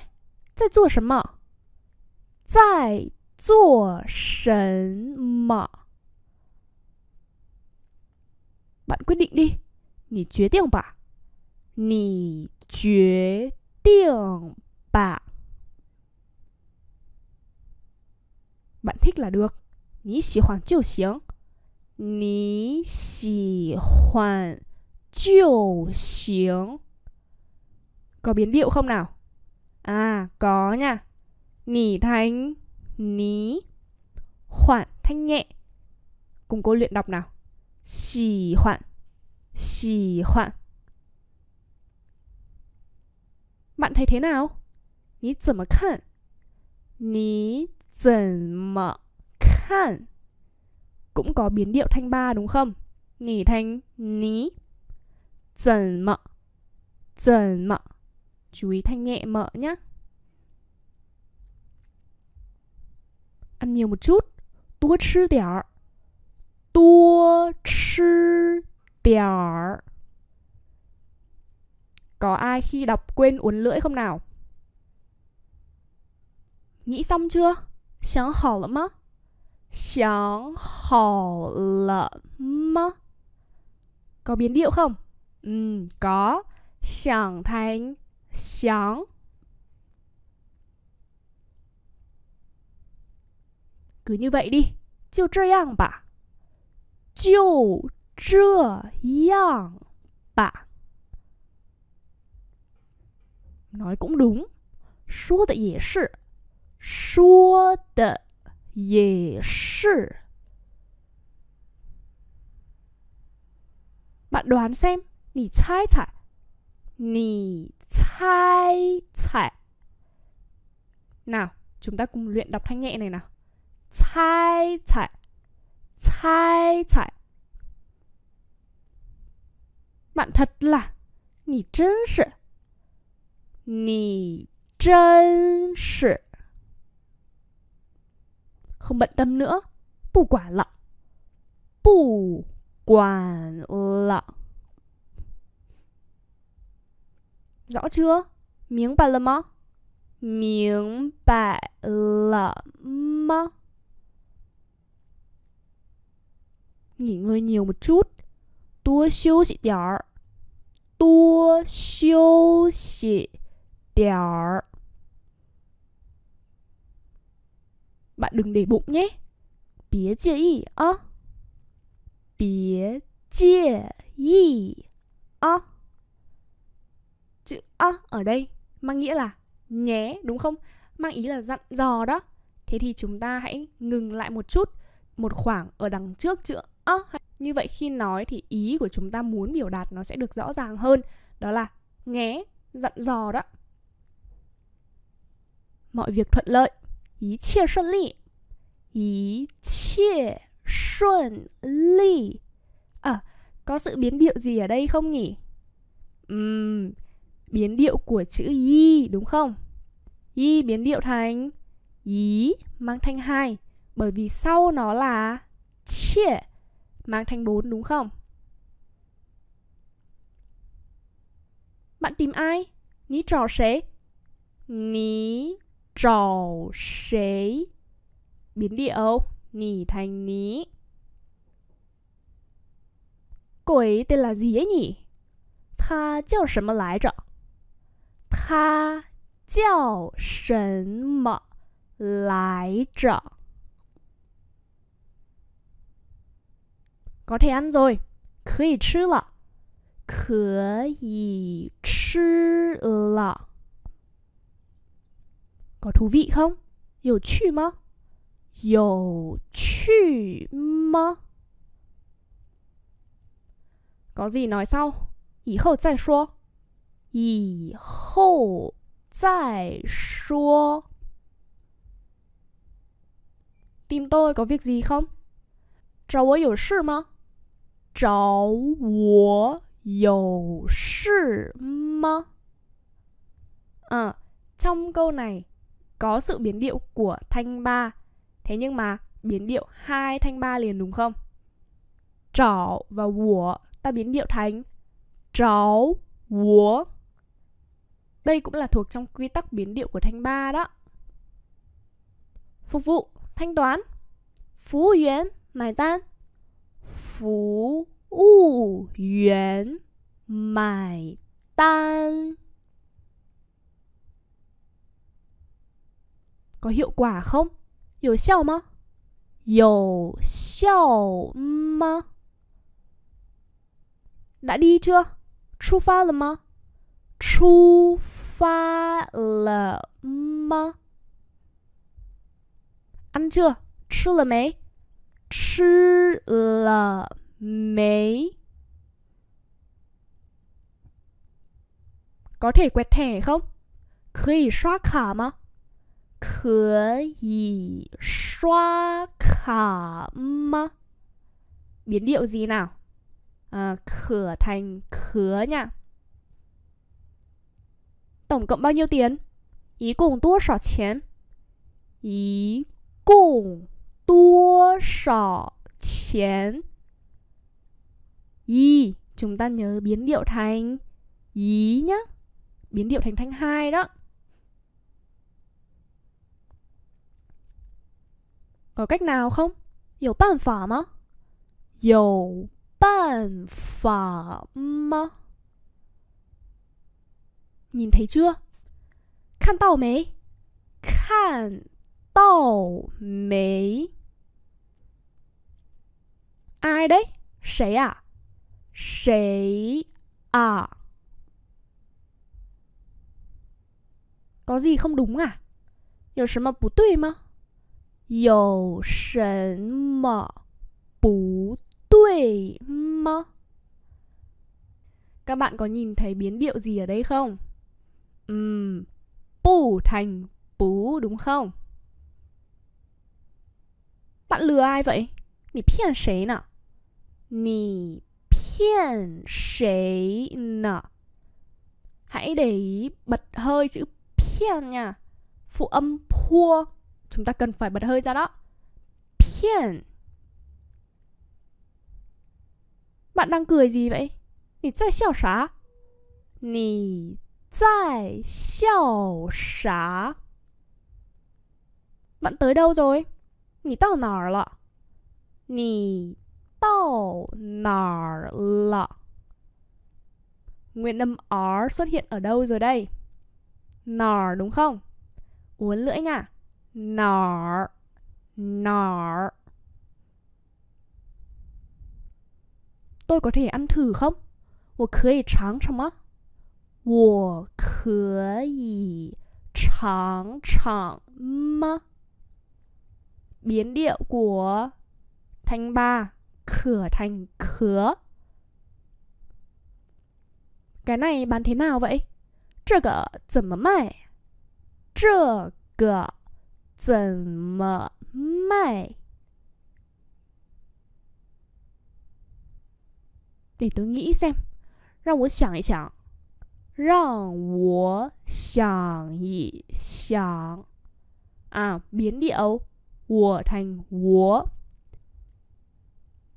Tại 做什么?在做什么? Bạn quyết định đi. bạn thích là được. 你喜欢就行。你喜欢就行. Có biến điệu không nào? À, có nha. Nỉ thanh ní hoạn thanh nhẹ. Cùng cô luyện đọc nào. Xì hoạn, xì hoạn. Bạn thấy thế nào? Ní 怎么看? Ní 怎么看 cũng có biến điệu thanh ba đúng không? Nỉ thanh ní. Dần mợ. Dần mợ. Chú ý thanh nhẹ mợ nhé. Ăn nhiều một chút. Tua chứ điểm. Tua chứ điểm. Có ai khi đọc quên uốn lưỡi không nào? Nghĩ xong chưa? Sáng hỏ lắm á. Sáng hào lợ Có biến điệu không? Ừ, có Sáng thành sáng Cứ như vậy đi Chiu trơ yang bà Chiu trơ yang bà Nói cũng đúng Số tự dễ sự Số tự 也是 bạn đoán xem nì 猜猜 nì 猜猜 nào chúng ta cùng luyện đọc thanh nhẹ này nào 猜猜猜猜 bạn thật là nì chân sự nì chân sự không bận tâm nữa. Bù quả lọ. Bù quả lọ. Rõ chưa? Miếng bà lầm mơ. Miếng bà lầm mơ. Nghỉ ngơi nhiều một chút. Tua siêu xị tiểu. Tua siêu xị tiểu. Bạn đừng để bụng nhé. Bía chia y ơ. Bía chia y ơ. Chữ ơ ở đây mang nghĩa là nhé đúng không? Mang ý là dặn dò đó. Thế thì chúng ta hãy ngừng lại một chút, một khoảng ở đằng trước chữ ơ. Như vậy khi nói thì ý của chúng ta muốn biểu đạt nó sẽ được rõ ràng hơn. Đó là nhé, dặn dò đó mọi việc thuận lợi 一切顺利，一切顺利。À, có sự biến điệu gì ở đây không nhỉ? Uhm, biến điệu của chữ y đúng không? Y biến điệu thành ý mang thanh hai bởi vì sau nó là chia mang thanh bốn đúng không? Bạn tìm ai? Ní trò sẽ Ní 找谁 b i 欧，o 你太尼，鬼的来接你。他叫什么来着？他叫什么来着？可以安 rồi，可以吃了，可以吃了。có thú vị không? Yêu chư mơ? Yêu chư mơ? Có gì nói sau? Ý hậu 再说. Ý hậu 再说. Tìm tôi có việc gì không? Chào tôi có sự mơ? Chào tôi có sự mơ? À, trong câu này có sự biến điệu của thanh ba thế nhưng mà biến điệu hai thanh ba liền đúng không trỏ và wủa ta biến điệu thành tróu wúa đây cũng là thuộc trong quy tắc biến điệu của thanh ba đó phục vụ thanh toán phú yuán mải tan phú vụ yuán mải tan có hiệu quả không? Hiểu 效吗? Hiểu 效吗? Đã đi chưa? Chu pha là mà? Chu pha là mà? Ăn chưa? Chứ là mấy? Chứ là mấy? Có thể quẹt thẻ không? Khi xóa khả mà? 可以刷卡吗? Biến điệu gì nào? À, khở thành khứa nha. Tổng cộng bao nhiêu tiền? Ý cùng tua sỏ chén. Ý cùng tua sỏ chén. Ý, chúng ta nhớ biến điệu thành ý nhá. Biến điệu thành thanh hai đó. Có cách nào không? Có bàn phả mà? Có bàn phả mà? Nhìn thấy chưa? Khăn tàu mấy? Khăn tàu mấy? Ai đấy? 谁啊？谁啊？có à? à? gì không đúng à? 有什么不对吗？有什么不对吗？Các bạn có nhìn thấy biến điệu gì ở đây không? Ừm, bù thành bú đúng không? Bạn lừa ai vậy? Nì pian sấy nè. Nì pian sấy nè. Hãy để ý bật hơi chữ pian nha. Phụ âm pua chúng ta cần phải bật hơi ra đó. Pian. Bạn đang cười gì vậy? Nì zài xiao shá. Nì zài xiao shá. Bạn tới đâu rồi? Nì tao nào lọ? Nì tao nào lọ? Nguyên âm R xuất hiện ở đâu rồi đây? Nor đúng không? Uốn lưỡi nha nor nor tôi có thể ăn thử không? 我可以尝什么？我可以尝尝吗？biến điệu của thành ba cửa thành khứa cái này bán thế nào vậy? 这个怎么卖？这个怎么卖？để tôi nghĩ xem. Rằng tôi sẵn sàng. Rằng tôi sẵn sàng. À, biến điệu. Của thành của.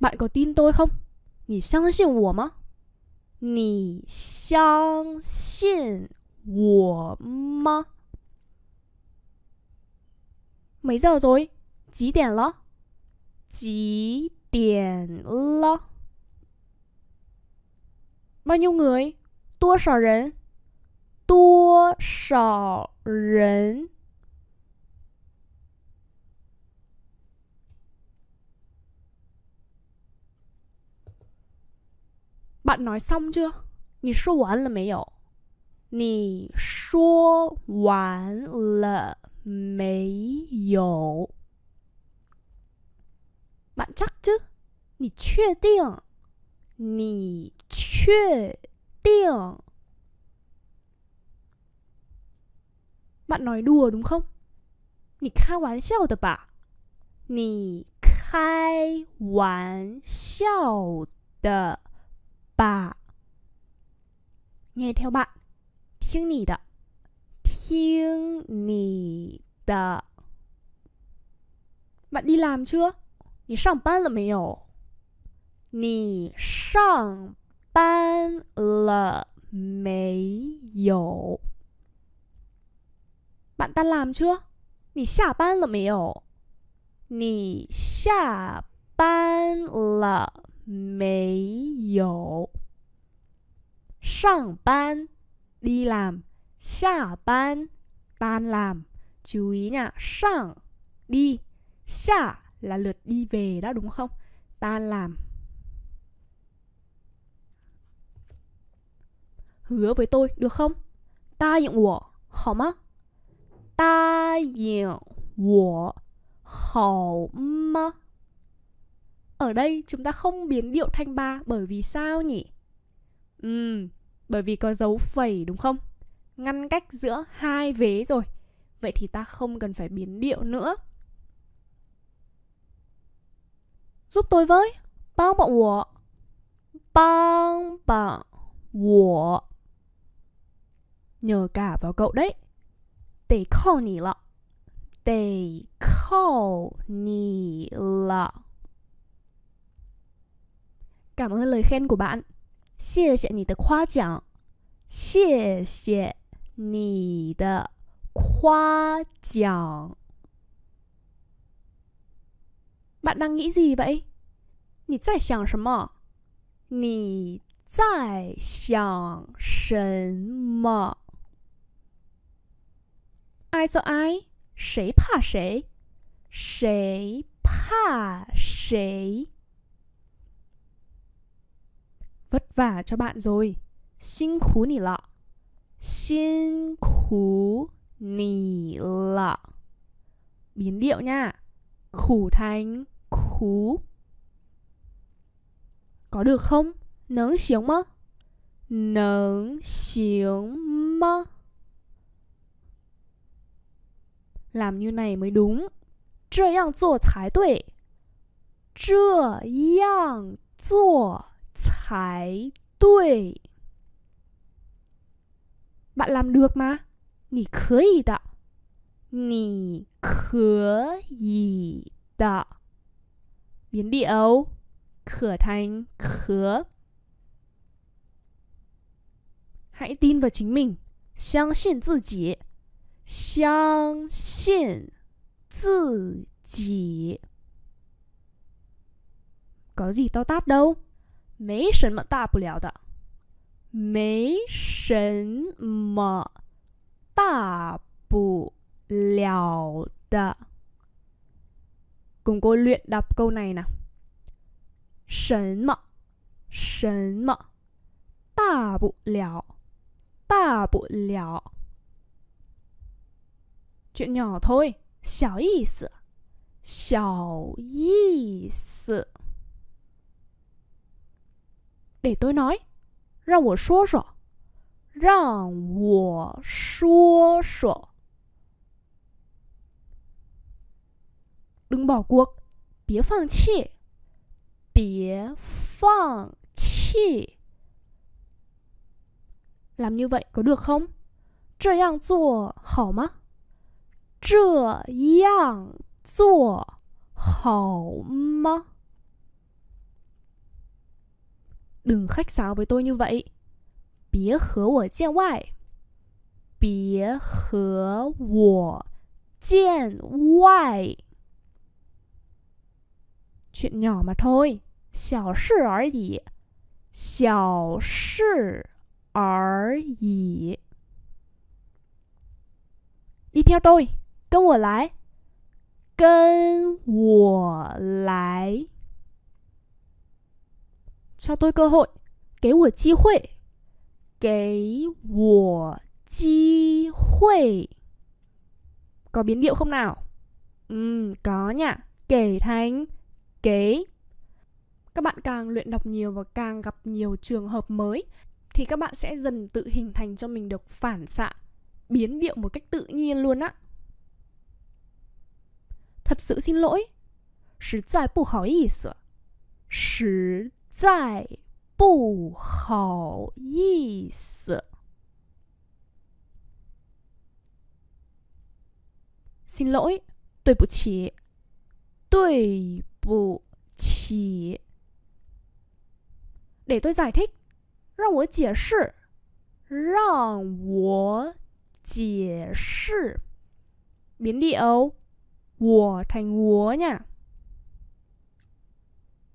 Bạn có tin tôi không? Nì sẵn sàng của mà. Nì sẵn sàng của mà. Mấy giờ rồi? Chí điển ló? Chí điển ló Bao nhiêu người? Tua sỏ rấn Tua sỏ rấn Bạn nói xong chưa? 你说完了没有？你说完了。没有。bạn chắc chứ? 你确定？你确定？bạn nói đùa đúng không? 你开玩笑的吧？你开玩笑的吧？nghe theo bạn, 听你的。听你的。你你上班了没有？你上班了没有？你去上班了没有？你下班了没有？你下班了没有？上班，你去。下班 tan làm chú ý nha sang đi xa là lượt đi về đó đúng không tan làm hứa với tôi được không ta nhận của hảo má ta nhận của hảo má ở đây chúng ta không biến điệu thanh ba bởi vì sao nhỉ? Ừm, bởi vì có dấu phẩy đúng không? ngăn cách giữa hai vế rồi vậy thì ta không cần phải biến điệu nữa giúp tôi với bao bọn của bao bọn của nhờ cả vào cậu đấy để khâu nì lọ để khâu nì lọ cảm ơn lời khen của bạn 谢谢你的夸奖，谢谢。你的夸奖。Bạn đang nghĩ gì vậy? 你在想什么？你在想什么？Ai sợ ai? vả cho bạn rồi. Xin khú nỉ lọ. Xin khú nì lọ Biến điệu nha Khủ thành khú Có được không? Nướng xiếng mơ Nướng xiếng mơ Làm như này mới đúng 这样做才对这样做才对 bạn làm được mà. Nì khớ gì đó. Nì khớ gì đó. Biến điệu. Khở thành khớ. Hãy tin vào chính mình. có gì to tát đâu, mấy sân mà ta 没什么大不了的。Cùng cô luyện đọc câu này nào. 什么什么大不了大不了 Chuyện nhỏ thôi, 小意思小意思. Để tôi nói. 让我说说，让我说说。扔把锅，别放弃，别放弃。làm như vậy có được không? 这样做好吗？这样做好吗？Đừng khách sáo với tôi như vậy. Bía hứa wǒ jiàn wài. Bía hứa wǒ jiàn wài. Chuyện nhỏ mà thôi. Xiào shi er yi. Xiào shi er yi. Đi theo tôi. 跟我来。跟我来。cho tôi cơ hội. Kế của chi huệ. Kế của chi huệ. Có biến điệu không nào? ừm có nhỉ. Kể thành kế. Các bạn càng luyện đọc nhiều và càng gặp nhiều trường hợp mới thì các bạn sẽ dần tự hình thành cho mình được phản xạ biến điệu một cách tự nhiên luôn á. Thật sự xin lỗi. 实在不好意思。实再不好意思。Xin lỗi, tôi bụi chỉ. Tôi bụi chỉ. Để tôi giải thích. 让我解释。让我解释。Biến điệu của thành úa nha.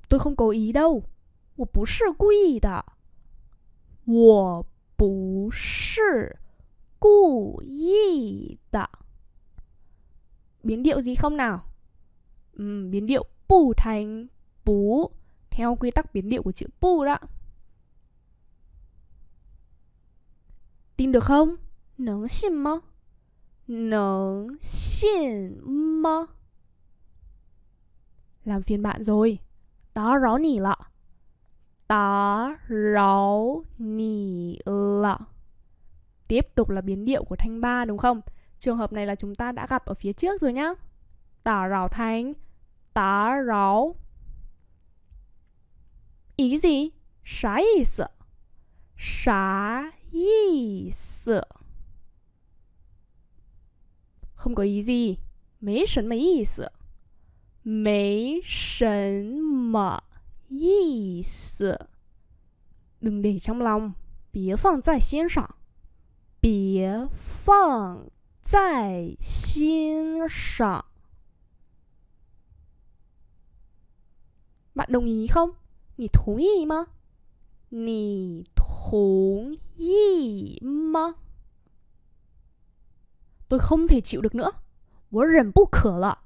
Tôi không cố ý đâu. 我不是故意的。我不是故意的。Biến điệu gì không nào? Ừ, biến điệu bù thành bú theo quy tắc biến điệu của chữ bù đó. Tin được không? Nướng xin mơ. Nướng xin mơ. Làm phiền bạn rồi. Đó rõ nỉ lọ tá ráo nỉ lọ Tiếp tục là biến điệu của thanh ba đúng không? Trường hợp này là chúng ta đã gặp ở phía trước rồi nhá Tả rào thanh Tá ráo Ý gì? Sá ý sợ Sá ý sợ Không có ý gì Mấy sần mấy ý sợ Mấy sần mà 意思。Đừng để trong lòng, bía đồng ý không? Nì không thể chịu được nữa. 我忍不可了。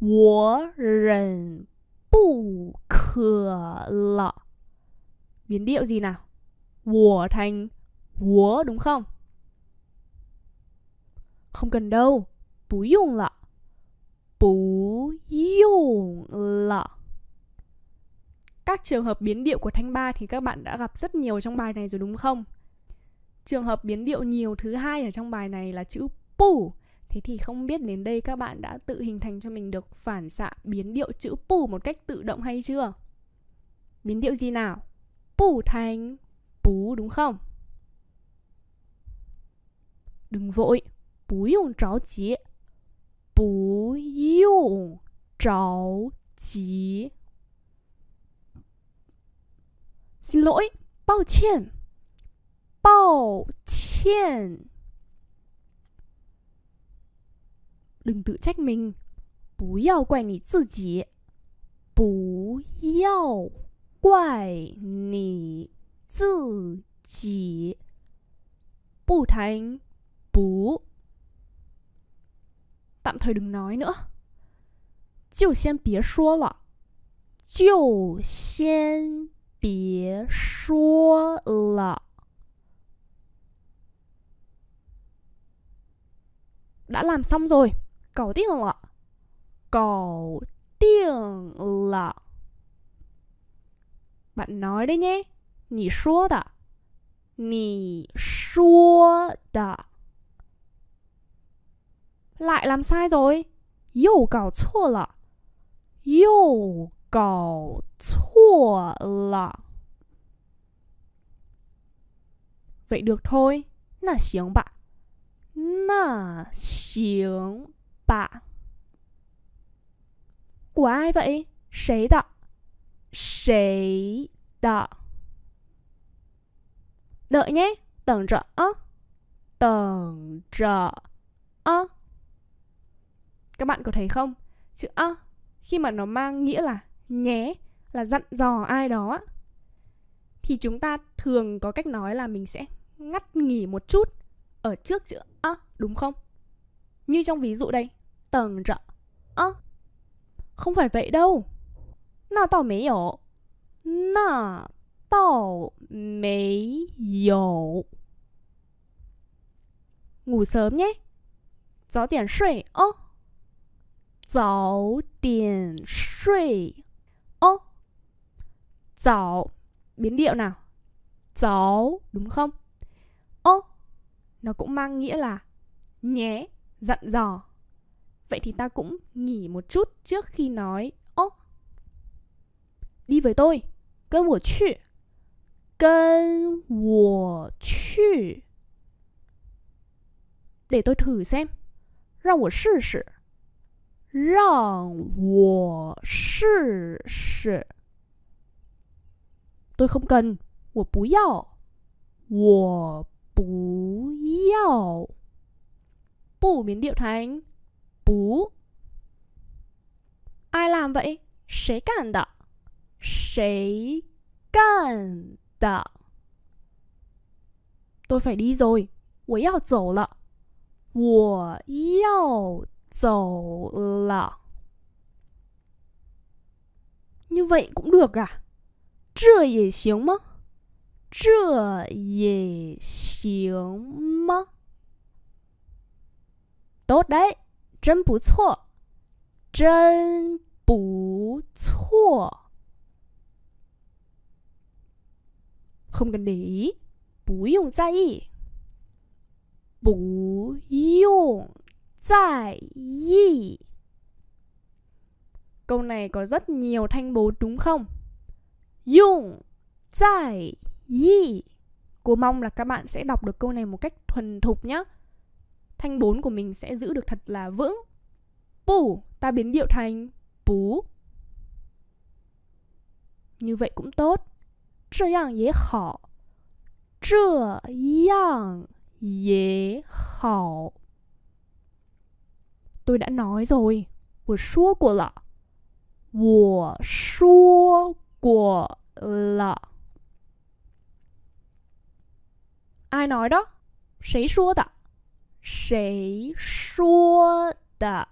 我忍 bù khở lọ Biến điệu gì nào? Wùa thành wúa đúng không? Không cần đâu Bú dùng lọ Bú dùng lọ Các trường hợp biến điệu của thanh ba thì các bạn đã gặp rất nhiều trong bài này rồi đúng không? Trường hợp biến điệu nhiều thứ hai ở trong bài này là chữ bù Thế thì không biết đến đây các bạn đã tự hình thành cho mình được phản xạ biến điệu chữ pù một cách tự động hay chưa? Biến điệu gì nào? Pù thành pú đúng không? Đừng vội, bú dùng tráo chí. Bú dùng tráo chí. Xin lỗi, bao 歉. Bao 歉. đừng tự trách mình. Bú Bú yào quài nì tự chỉ. Bù thành bú. Tạm thời đừng nói nữa. Chiều xiên bía xua lọ. Chiều xiên bía xua lọ. đã làm xong rồi 搞定了，搞定了。Bạn nói đấy nhé. 你说的，你说的。lại làm sai rồi. Yêu gào chua lạ. Yêu gào Vậy được thôi. Nà xiếng bạn. Nà xiếng bà của ai vậy sấy đọ sấy đọ đợi nhé tầng trợ ơ tầng trợ ơ các bạn có thấy không chữ ơ khi mà nó mang nghĩa là nhé là dặn dò ai đó thì chúng ta thường có cách nói là mình sẽ ngắt nghỉ một chút ở trước chữ ơ đúng không như trong ví dụ đây 等着啊，không phải vậy đâu. Na tao mấy dỗ. Na tao mấy dỗ. Ngủ sớm nhé. Giáo biến điệu nào. 早 đúng không? Ơ nó cũng mang nghĩa là nhé, dặn dò vậy thì ta cũng nghỉ một chút trước khi nói ô oh, đi với tôi cơn của chu cơn của chu để tôi thử xem rao của sư sự của sư sự tôi không cần 我不要，我不要。不明六谈。bú. Ai làm vậy? 谁干的？谁干的？Tôi phải đi rồi. 我要走了。我要走了。Như vậy cũng được à? 这也行吗？这也行吗？Tốt đấy. 真不错，真不错。không cần để ý, 不用在意，不用在意。Câu này có rất nhiều thanh bố đúng không? Dùng mong là các bạn sẽ đọc được câu này một cách thuần thục nhé thanh 4 của mình sẽ giữ được thật là vững. Pù, ta biến điệu thành pú. Như vậy cũng tốt. Zhe yang ye hao. Zhe yang ye hao. Tôi đã nói rồi. Ai nói đó? đó? 谁说的？谁说的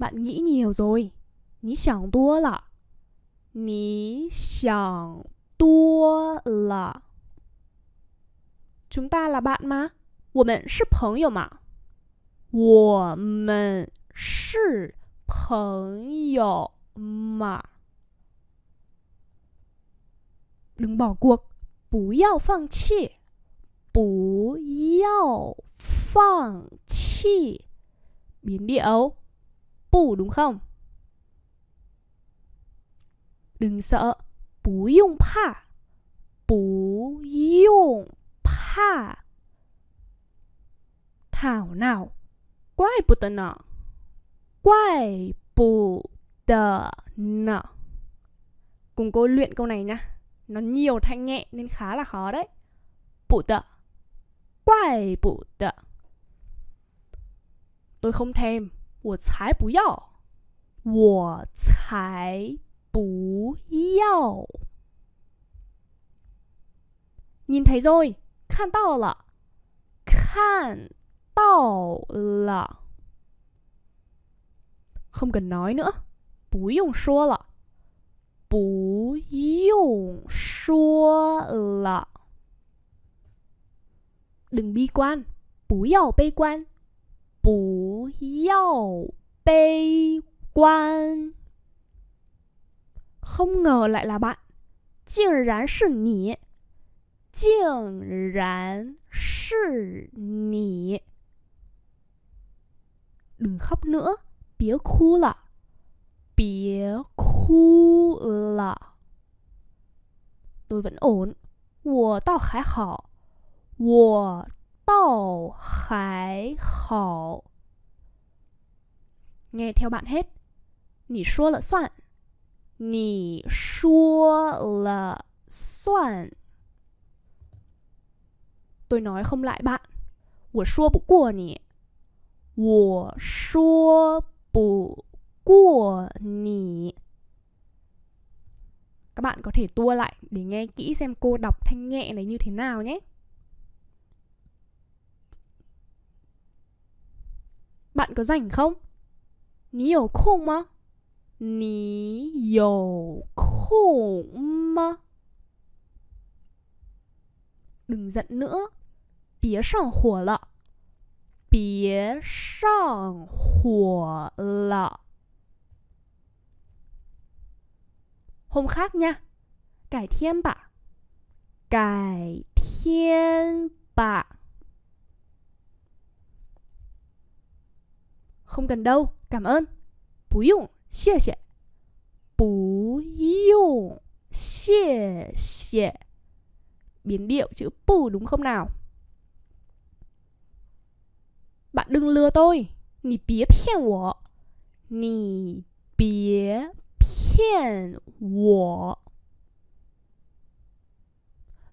？bạn nghĩ nhiều rồi，你想多了，你想多了。Chúng ta là bạn 吗？我们是朋友吗？我们是朋友吗？Đừng bỏ cuộc，不要放弃。bú yào phẳng chi biến điệu bù đúng không đừng sợ bú dùng pa bú dùng pa thảo nào quái bù tờ nọ quái bù tờ nọ cùng cô luyện câu này nha, nó nhiều thanh nhẹ nên khá là khó đấy bù tờ 怪不得 tôi không thèm 我才不要我才不要 nhìn thấy rồi 看到了看到了 không cần nói nữa 不用说了不用说了 đừng bi quan. Bú yào bê quan. Bú yào bê quan. Không ngờ lại là bạn. 竟然是你.竟然是你. Đừng khóc nữa. Bía khu lạ. Bía khu lạ. Tôi vẫn ổn. 我倒还好。我到还好 theo bạn hết, 你说了算，你说了算。Tôi nói không lại bạn，我说不过你，我说不过你。Các bạn có thể tua lại để nghe kỹ xem cô đọc thanh nhẹ này như thế nào nhé. Bạn có rảnh không? Ní hiểu khùng ma? Ní hiểu khùng ma? Đừng giận nữa Bía sòng hùa lọ Bía sòng hùa lọ Hôm khác nha Cải thiên bạ Cải thiên bạ Không cần đâu, cảm ơn. Bù xie Biến điệu chữ bù đúng không nào? Bạn đừng lừa tôi. Nì bía phiền wǒ. Nì bía phiền wǒ.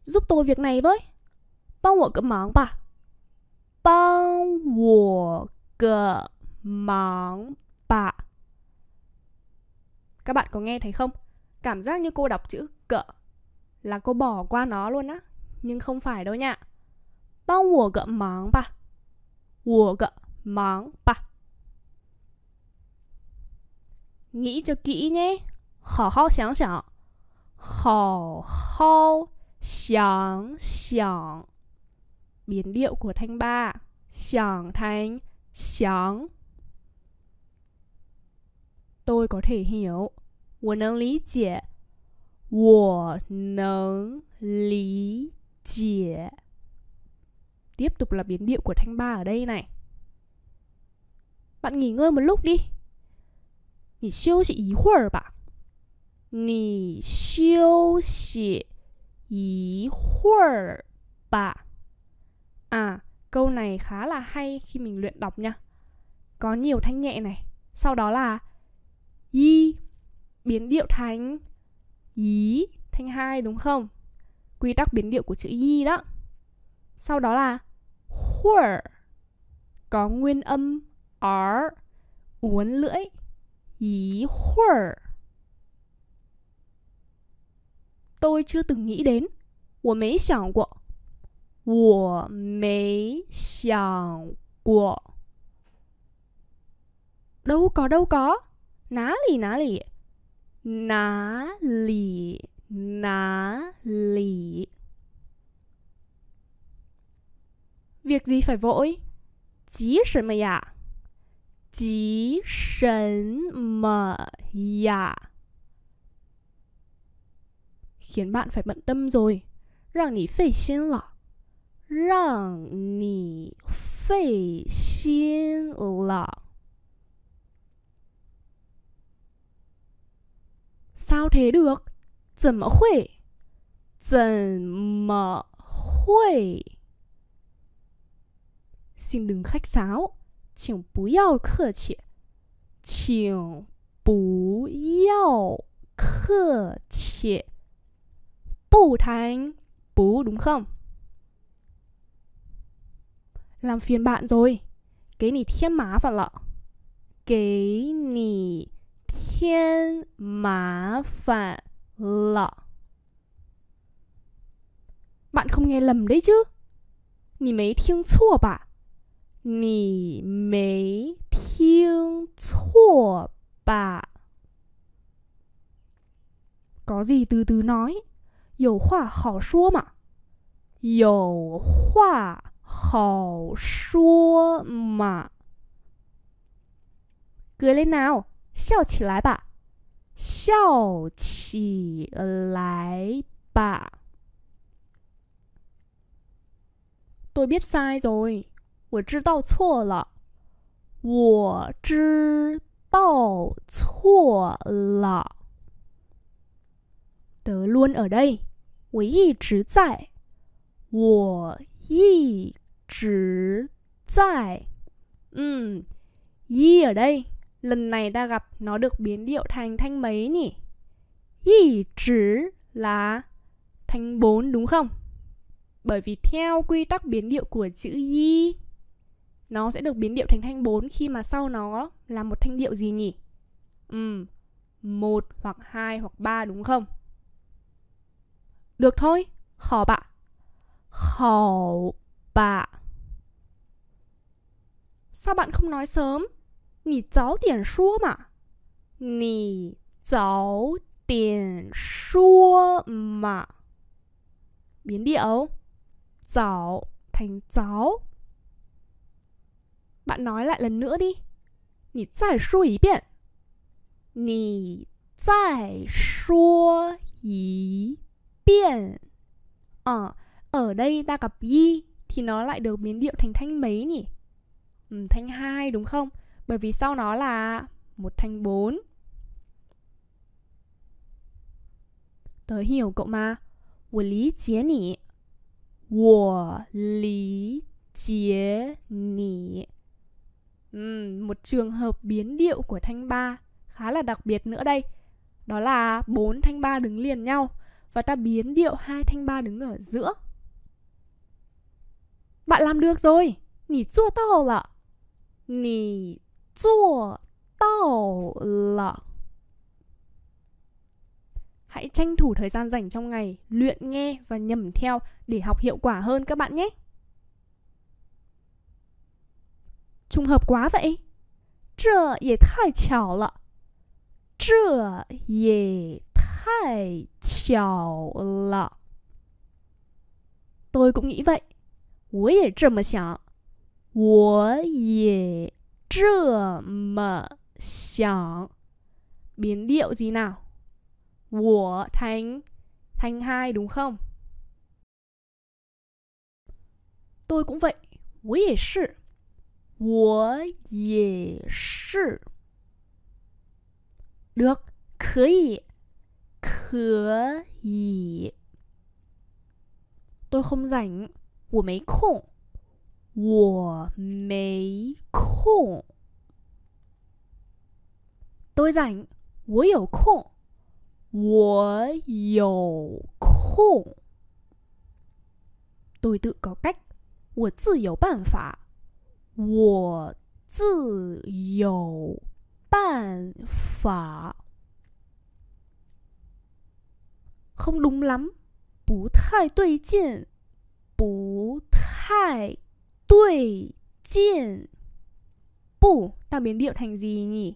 Giúp tôi việc này với. Bao wǒ cái máng bà. Bao wǒ 个 móng bà, các bạn có nghe thấy không cảm giác như cô đọc chữ cỡ là cô bỏ qua nó luôn á nhưng không phải đâu nha bao mùa gỡ móng bà, mùa gỡ móng bà. nghĩ cho kỹ nhé hò hò sáng sáng hò hò sáng sáng biến điệu của thanh ba sáng thanh sáng tôi có thể hiểu. tiếp tục là biến điệu của thanh ba ở đây này. Bạn nghỉ ngơi một lúc đi. nghỉ siêu chị ý 你休息一会儿吧。你休息一会儿吧。À, câu này khá là hay khi mình luyện đọc nha. Có nhiều thanh nhẹ này. Sau đó là y biến điệu thành yí thành hai đúng không quy tắc biến điệu của chữ y đó sau đó là huer có nguyên âm r uốn lưỡi y huer tôi chưa từng nghĩ đến 我没想过我没想过 đâu có đâu có 哪里哪里哪里哪里 việc gì phải vội chí sần mà dạ chí sần mà dạ khiến bạn phải bận tâm rồi rằng nỉ phê xin lọ rằng nỉ phê xin lọ Sao thế được? 怎么会?怎么会? Xin đừng khách sáo. 请不要客气。请不要客气。不 thành bú đúng không? Làm phiền bạn rồi. Cái nỉ thiên má phải lọ. Cái nỉ 添麻 phạ lọ Bạn không nghe lầm đấy chứ Nì mấy thiêng chua bà Nì mấy thiêng chua bà Có gì từ từ nói Dầu hoa khó xua mà Dầu hoa khó xua mà Cười lên nào 笑起来吧，笑起来吧。对不起，Sorry，我知道错了，我知道错了。德 ừ n g y 我一直在，我一直在。嗯 y e a y Lần này ta gặp nó được biến điệu thành thanh mấy nhỉ? y chữ là thanh 4 đúng không? Bởi vì theo quy tắc biến điệu của chữ y, nó sẽ được biến điệu thành thanh 4 khi mà sau nó là một thanh điệu gì nhỉ? Ừm, một hoặc hai hoặc ba đúng không? Được thôi, khó bạ. Khó bạ. Sao bạn không nói sớm? 你早点说嘛！你早点说嘛！biến điệu 早 thành giáo bạn nói lại lần nữa đi 你再说一遍你再说一遍 ờ ở đây ta gặp y thì nó lại được biến điệu thành thanh mấy nhỉ ừ, thanh hai đúng không bởi vì sau nó là một thanh 4. Tớ hiểu cậu mà. 我理解你。我理解你. Ừ, một trường hợp biến điệu của thanh ba khá là đặc biệt nữa đây. Đó là bốn thanh ba đứng liền nhau và ta biến điệu hai thanh ba đứng ở giữa. Bạn làm được rồi. Nì chua to lạ. Nì 做到了. Hãy tranh thủ thời gian dành trong ngày, luyện nghe và nhầm theo để học hiệu quả hơn các bạn nhé. Trùng hợp quá vậy. 这也太巧了。这也太巧了。Tôi cũng nghĩ vậy. 我也这么想。我也这么想 biến điệu gì nào của thành thành hai đúng không tôi cũng vậy 我也是我也是 được 可以可以 tôi không rảnh của 我没空。对在我有空，我有空。tôi t 我自有办法，我自有办法。không đúng lắm，不太对劲，不太。biến điệu thành gì nhỉ?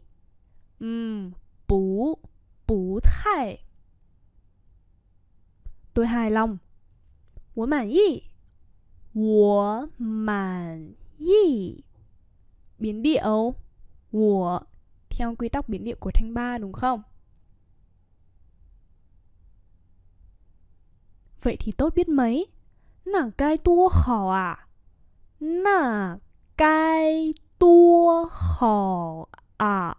Ừm, bú, bú thai. Tôi hài lòng. 我满意.我满意. Biến điệu. của theo quy tắc biến điệu của thanh ba đúng không? Vậy thì tốt biết mấy. Nàng cai tua khỏ à? 那该 tua hò à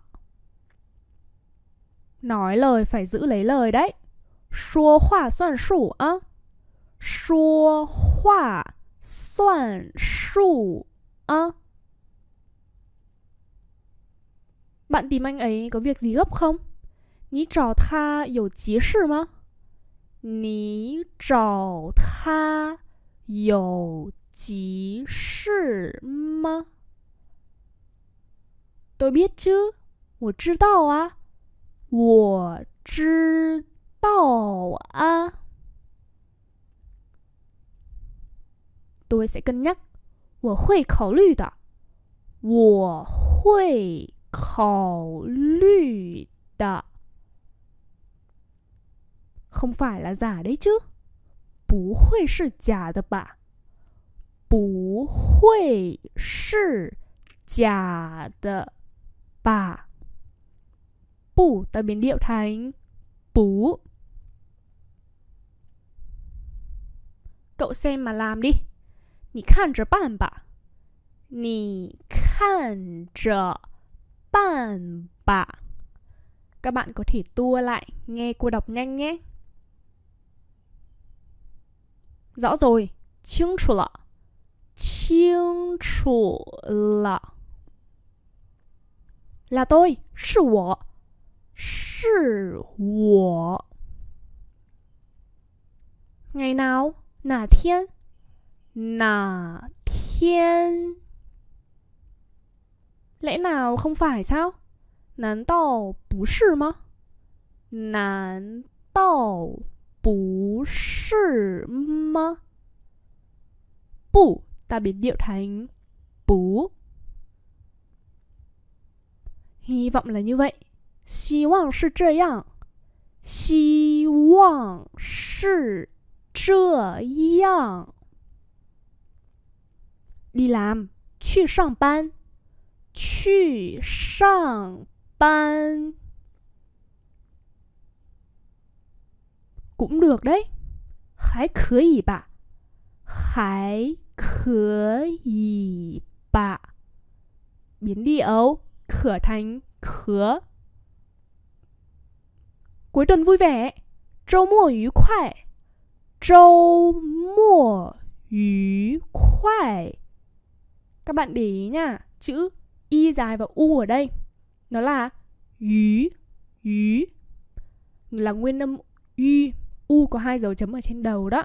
Nói lời phải giữ lấy lời đấy Bạn tìm anh ấy có việc gì gấp không? Ní trò tha yếu chí sự mà? Ní trò tha yếu 急事吗都别遮我知道啊我知道啊都会写呀我会考虑的我会考虑的 home fire 在哪里就不会是假的吧不会是假的吧？不的 biến điệu thành bú. Cậu xem mà làm đi. 你看着办吧。你看着办吧。Các bạn có thể tua lại nghe cô đọc nhanh nhé. Rõ rồi, 清楚了。清楚了，là tôi 是我是我，ngày nào 哪天哪天，lẽ nào không phải sao？难道不是吗？难道不是吗？不。ta biến điệu thành bú hy vọng là như vậy hy vọng là như vậy hy vọng là như vậy. đi làm, 去上班，去上班 cũng được đấy, hãy khởi ý bà, hãy khở yi bạ biến đi ấu khở thành khứa cuối tuần vui vẻ châu mùa yu khoai châu mùa yu khoai các bạn để ý nha chữ y dài và u ở đây nó là yu yu là nguyên âm y u có hai dấu chấm ở trên đầu đó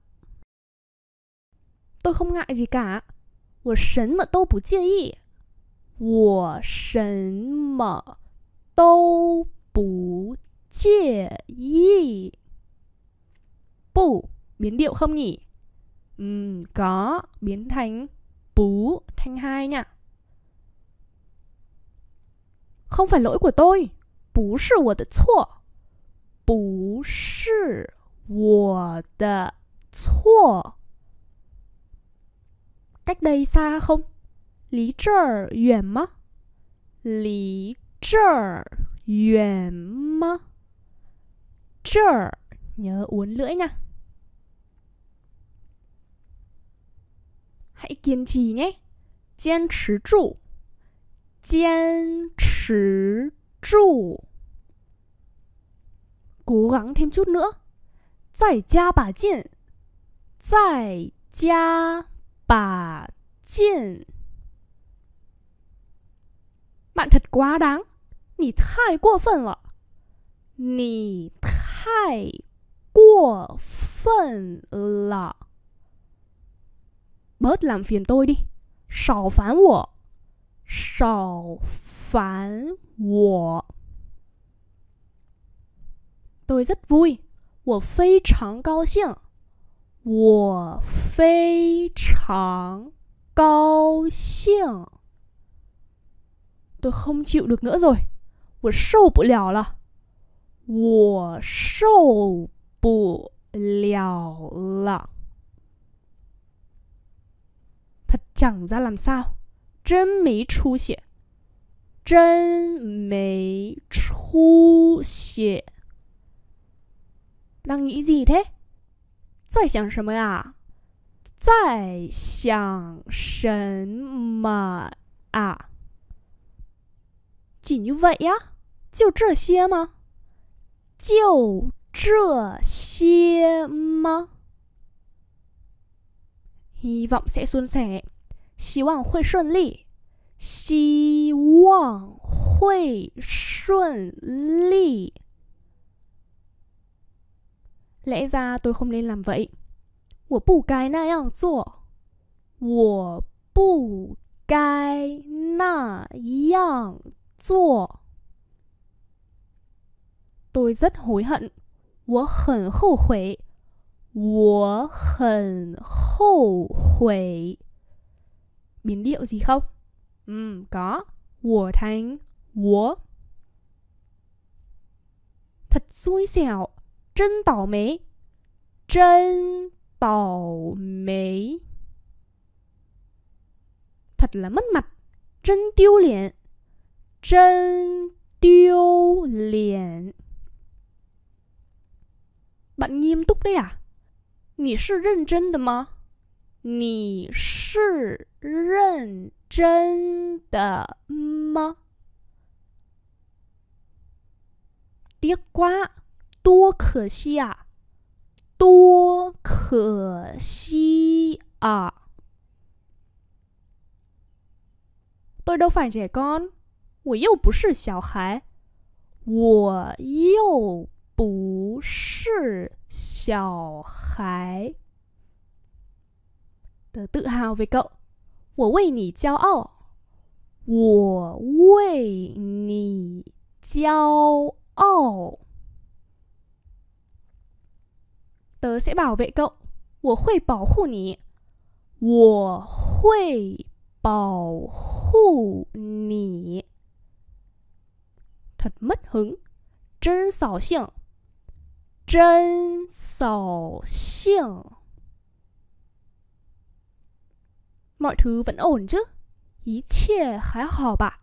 tôi không ngại gì cả. biến điệu không nhỉ? Ừm, có biến thành bú thanh hai nha. Không phải lỗi của tôi. Bú cách đây xa không? Lý trờ yuan mơ? Lý trờ yuan mơ? Trờ, nhớ uốn lưỡi nha. Hãy kiên trì nhé. Kiên trì trụ. Kiên trì trụ. Cố gắng thêm chút nữa. Giải gia bà kiện. Giải gia bà Jian Bạn thật quá đáng Nì thai quá phận lọ Nì thai quá phận lọ Bớt làm phiền tôi đi Sỏ phán của Sỏ phán của Tôi rất vui 我非常高兴。我非常 cao Tôi không chịu được nữa rồi. 我受不了了。我受不了了。Thật chẳng ra làm sao. Chân mấy chu xie. Chân mấy chu xie. Đang nghĩ gì thế? 在想什么呀？在想什么啊？继续问呀，就这些吗？就这些吗？Hy v ọ n 希望会顺利，希望会顺利。Lẽ ra tôi không nên làm vậy. Tôi rất hối hận. 我很后悔。我很后悔。Biến điệu gì không? Ừ, có. 我 thành 我。Thật xui xẻo. 真倒霉，真倒霉。他的么那么，真丢脸，真丢脸。把音读的呀，你是认真的吗？你是认真的吗？地瓜。多可惜啊！多可惜啊！Đối v ớ 我又不是小孩，我又不是小孩。tôi tự h o về cậu, 我为你骄傲，我为你骄傲。Tớ sẽ bảo vệ cậu. 我会保护你。我会保护你。Thật mất hứng. 真扫兴。真扫兴。Mọi thứ vẫn ổn chứ? 一切还好吧？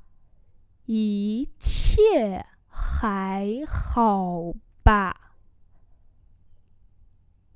一切还好吧？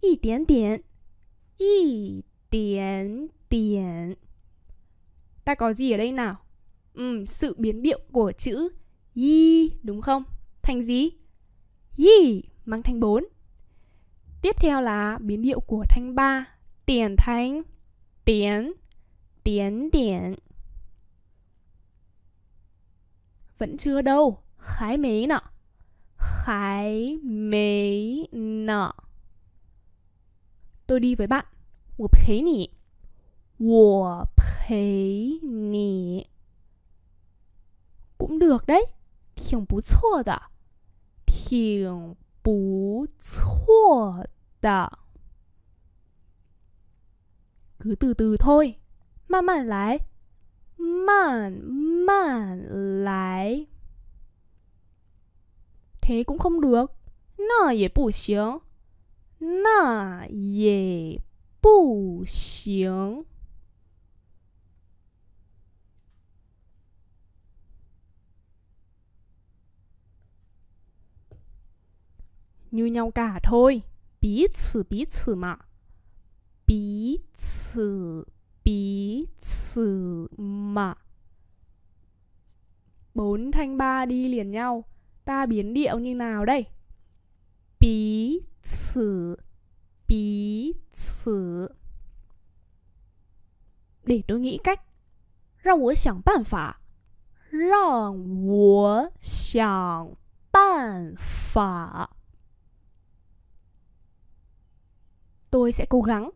一点点，一点点。Ta có gì ở đây nào? Ừ, sự biến điệu của chữ y đúng không? Thành gì? Y mang thành 4. Tiếp theo là biến điệu của thanh 3, tiền thanh, tiền, tiền tiền. Vẫn chưa đâu, khái mấy nọ. Khái mấy nọ tôi đi với bạn. 我陪你.我陪你. Cũng được đấy. 挺不错的.挺不错的. Cứ từ từ thôi. 慢慢来.慢慢来. Thế cũng không được. nó 那也不行。那也不行。như nhau cả thôi. Bí tử bí tử mà. Bí tử bí tử mà. Bốn thanh ba đi liền nhau. Ta biến điệu như nào đây? Bí 此彼此 để tôi nghĩ cách, 让我想办法，让我想办法，tôi sẽ cố gắng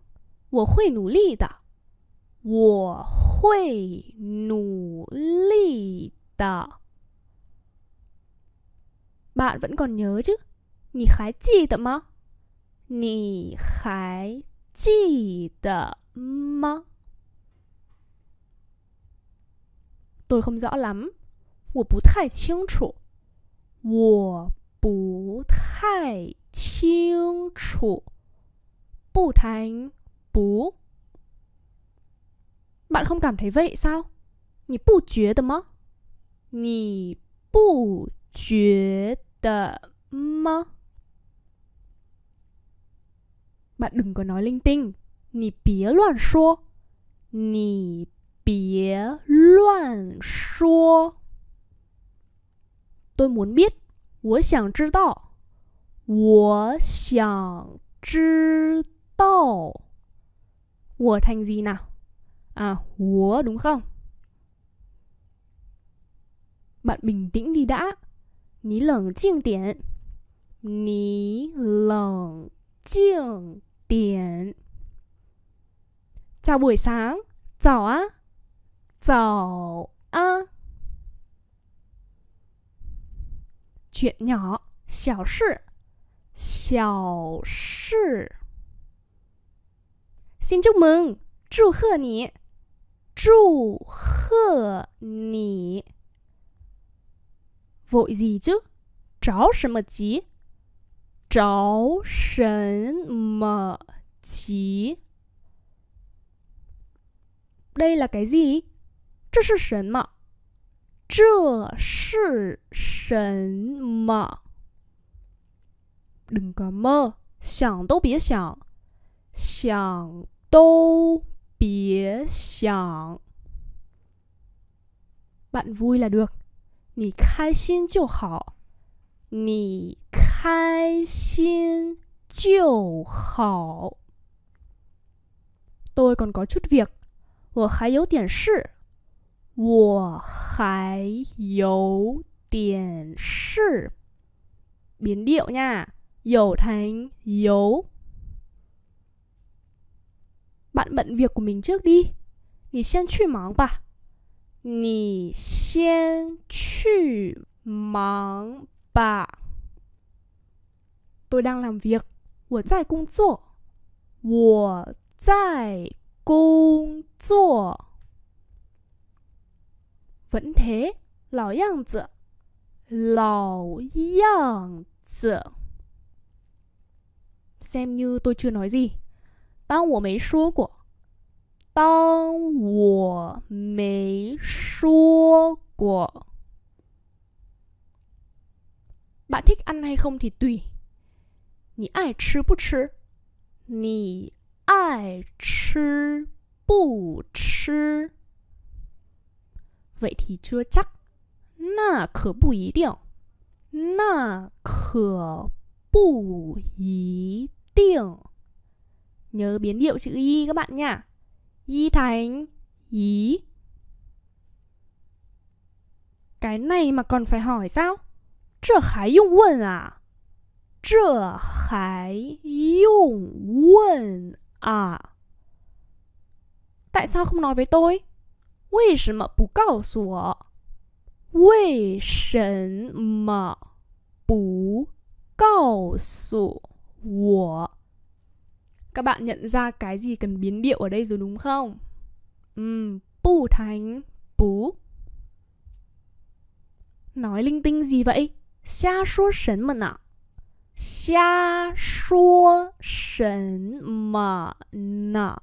Bạn vẫn còn nhớ chứ Nhỉ khái chi tậm mà 你还记得吗？我我不太清楚，我不太清楚，不太不。你你不觉得吗？你不觉得吗？bạn đừng có nói linh tinh nì bía loạn xua nì bía loạn xua tôi muốn biết 我想知道我想知道我 thành gì nào à 我 đúng không bạn bình tĩnh đi đã ní lẩn chiêng tiện ní lẩn chiêng 点在会上早啊早啊绝鸟小事小事新旧蒙祝贺你祝贺你 voices 着着什么急着什么急 đây là cái gì? Chứ sự sần mọ. Chứ sự sần mọ. Đừng có mơ. Sẵn đâu bía sẵn. Sẵn đâu bía sẵn. Bạn vui là được. Nì khai xin chiều hảo. Nì 开心就好. còn có chút việc, 我还有点事，我还有点事。biến điệu nha. Dầu thành yếu. Bạn bận việc của mình trước đi. 你先去忙吧。你先去忙吧。tôi đang làm việc. vẫn thế, lão yang zi. Lão yang zi. Xem như tôi chưa nói gì. Tao wo mei shuo guo. Tao wo mei shuo guo. Bạn thích ăn hay không thì tùy. 你爱吃不吃？你爱吃不吃？vậy thì chưa chắc. Na khở Nhớ biến điệu chữ y các bạn nha. Y thành ý. Cái này mà còn phải hỏi sao? Trở khái dùng quần à? 这还用问啊？Tại sao không nói với tôi? 为什么不告诉我？为什么不告诉我？Các bạn nhận ra cái gì cần biến điệu ở đây rồi đúng không? Ừm, Nói linh tinh gì vậy 瞎说什么呢瞎说什么呢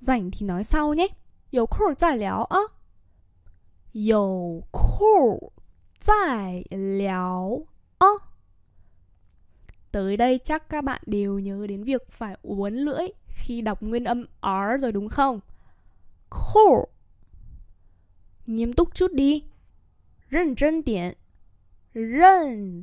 ？rảnh thì nói sau nhé. 有空再聊啊。有空再聊啊。Tới đây chắc các bạn đều nhớ đến việc phải uốn lưỡi khi đọc nguyên âm R rồi đúng không? Cool. Nghiêm túc chút đi. Rần chân tiện. Rần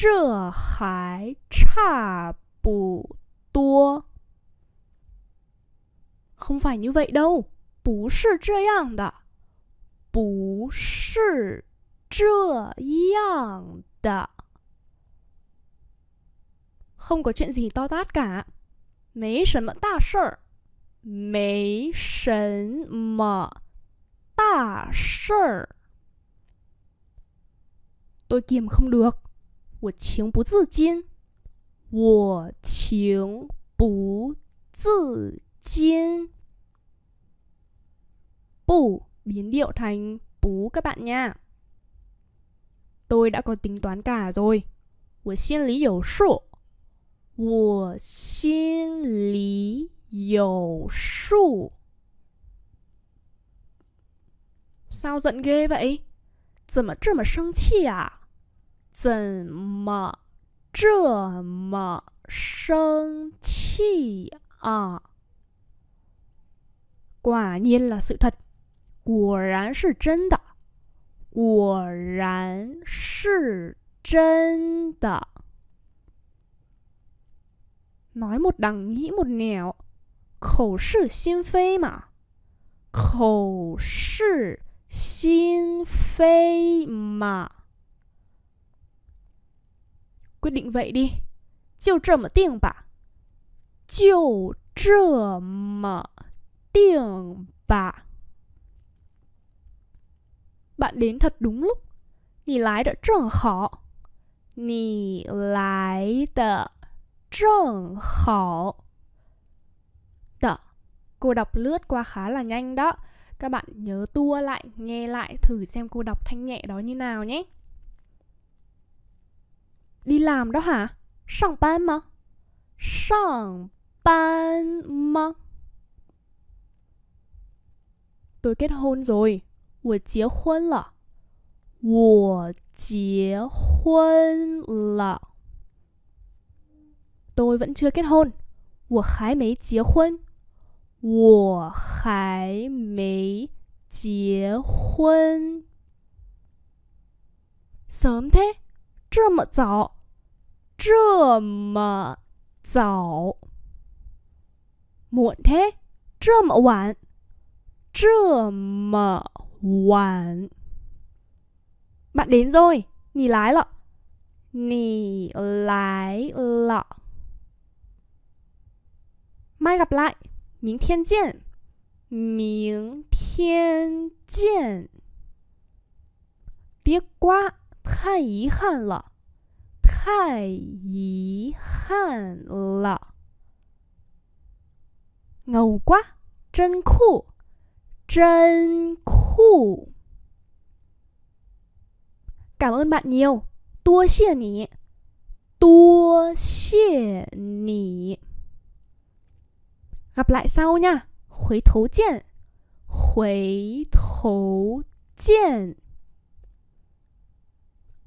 这还差不多。Không phải như vậy đâu, 不是这样的，不是这样的，không có chuyện gì to tát cả，没什么大事儿，没什么大事儿，tôi kiềm không được. 我情不自禁，我情不自禁。pù，变调成 pú，各位朋友。我我已经算好了。我心里有数。我心里有数。怎么这么生气啊？怎么这么生气啊？挂念了，是他，果然是真的，果然是真的。nói một đằng nghĩ một nẻo，口是心非嘛，口是心非嘛。quyết định vậy đi. Chiêu trơ mà tiền bạ. Chiêu trơ mà tiền bạ. Bạn đến thật đúng lúc. Nì lái đã trần khó. Nì lái đã trần khó. Tờ. Cô đọc lướt qua khá là nhanh đó. Các bạn nhớ tua lại, nghe lại thử xem cô đọc thanh nhẹ đó như nào nhé. Đi làm đó hả? Sang ban mà? Sang ban mà? Tôi kết hôn rồi. 我结婚了。我结婚了。Tôi vẫn chưa kết hôn. 我还没结婚。我还没结婚。sớm thế 这么早，这么早。muộn thế，这么晚，这么晚。bạn đến rồi，你来了，你来了。mai gặp lại，明天见，明天见。đi qua。太遗憾了，太遗憾了。牛瓜真酷，真酷。感恩吧，妞，多谢你，多谢你。再见，回头见，回头见。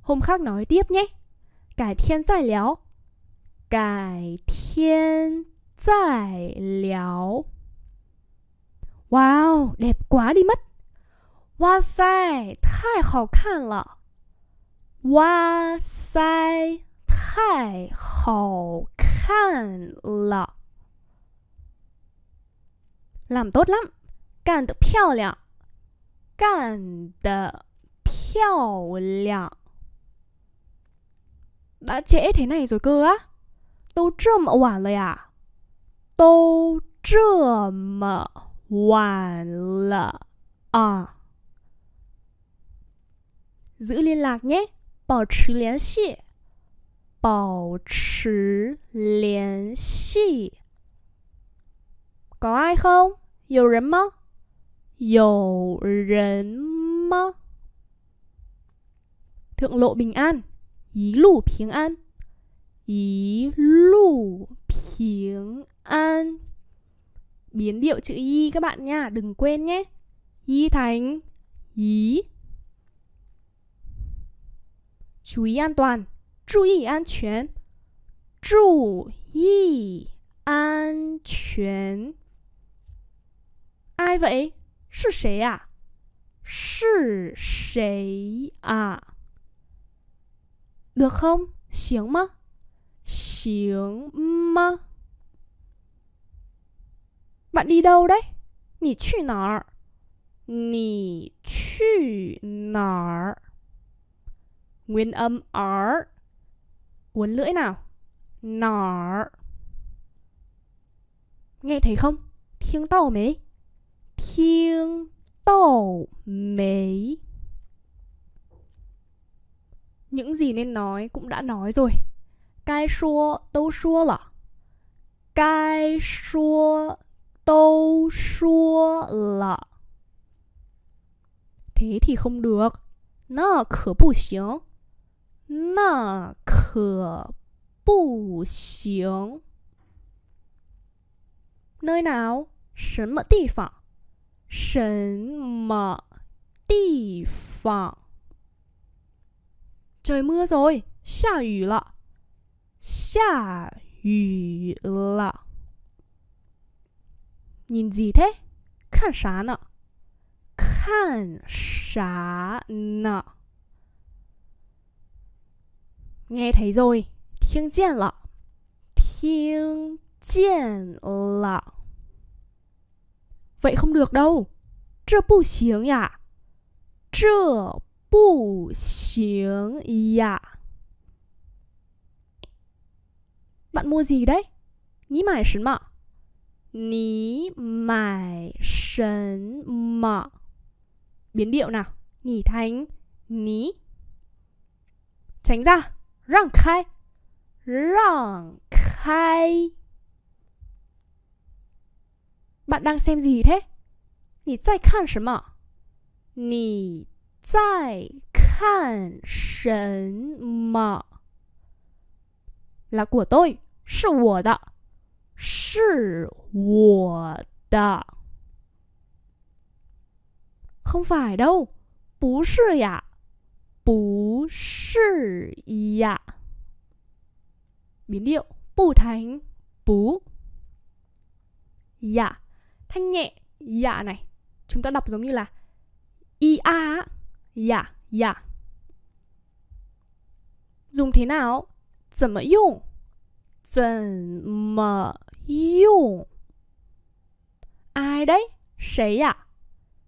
hôm khác nói tiếp nhé. Cải thiên thiên 再聊. Cải thiên thiên 再聊. Wow, đẹp quá đi mất. Wow sai, thai hào khan lạ. Wow sai, thai hào khan lạ. Làm tốt lắm. Càn được 漂亮。干得漂亮！đã trễ thế này rồi cơ á Tô trơ mợ quản lời à Tô trơ mợ quản lợ à Giữ liên lạc nhé Bảo trì liên xị Bảo trì liên xị Có ai không? Yêu rấn mơ Yêu rấn mơ Thượng lộ bình an 一路平安，一路平 an. Biến điệu chữ y các bạn nha, đừng quên nhé. Y thành ý. Chú ý an toàn, chú ý an toàn. Chú ý an toàn. Ai vậy? Sư sĩ à? Sư sĩ à? Được không? Xiếng mơ Xiếng mơ Bạn đi đâu đấy? Nì chù nở er. Nì chù nở er. Nguyên âm R er. Uốn lưỡi nào Nở Nghe thấy không? Thiên tàu mấy? Thiên tàu mấy? những gì nên nói cũng đã nói rồi. Cái xua tâu xua là. Cái xua tâu xua là. Thế thì không được. Nà khở bù xíng. Nà khở bù xíng. Nơi nào? Sấn mỡ tì phẳng. Sấn mỡ tì phẳng trời mưa rồi, xả yu lọ. Xả yu lọ. Nhìn gì thế? Khăn xá nọ. Khăn xá nọ. Nghe thấy rồi, thiên diện lọ. Thiên diện lọ. Vậy không được đâu. Chưa bù xiếng à. Chưa 不行呀 Bạn mua gì đấy? 你买什么?你买什么? Biến điệu nào? Nhỉ thành ní Tránh ra Răng khai Răng khai Bạn đang xem gì thế? 你在看什么？你在看什么？là của tôi, 是我的，是我的。Không phải đâu, 不是呀，不是呀。Biến điệu, 不 thành, 不。Dạ, thanh nhẹ, dạ này. Chúng ta đọc giống như là ia 呀呀。Dùng dạ, dạ. thế nào? 怎么用？怎么用？Ai đấy? 谁呀、à?？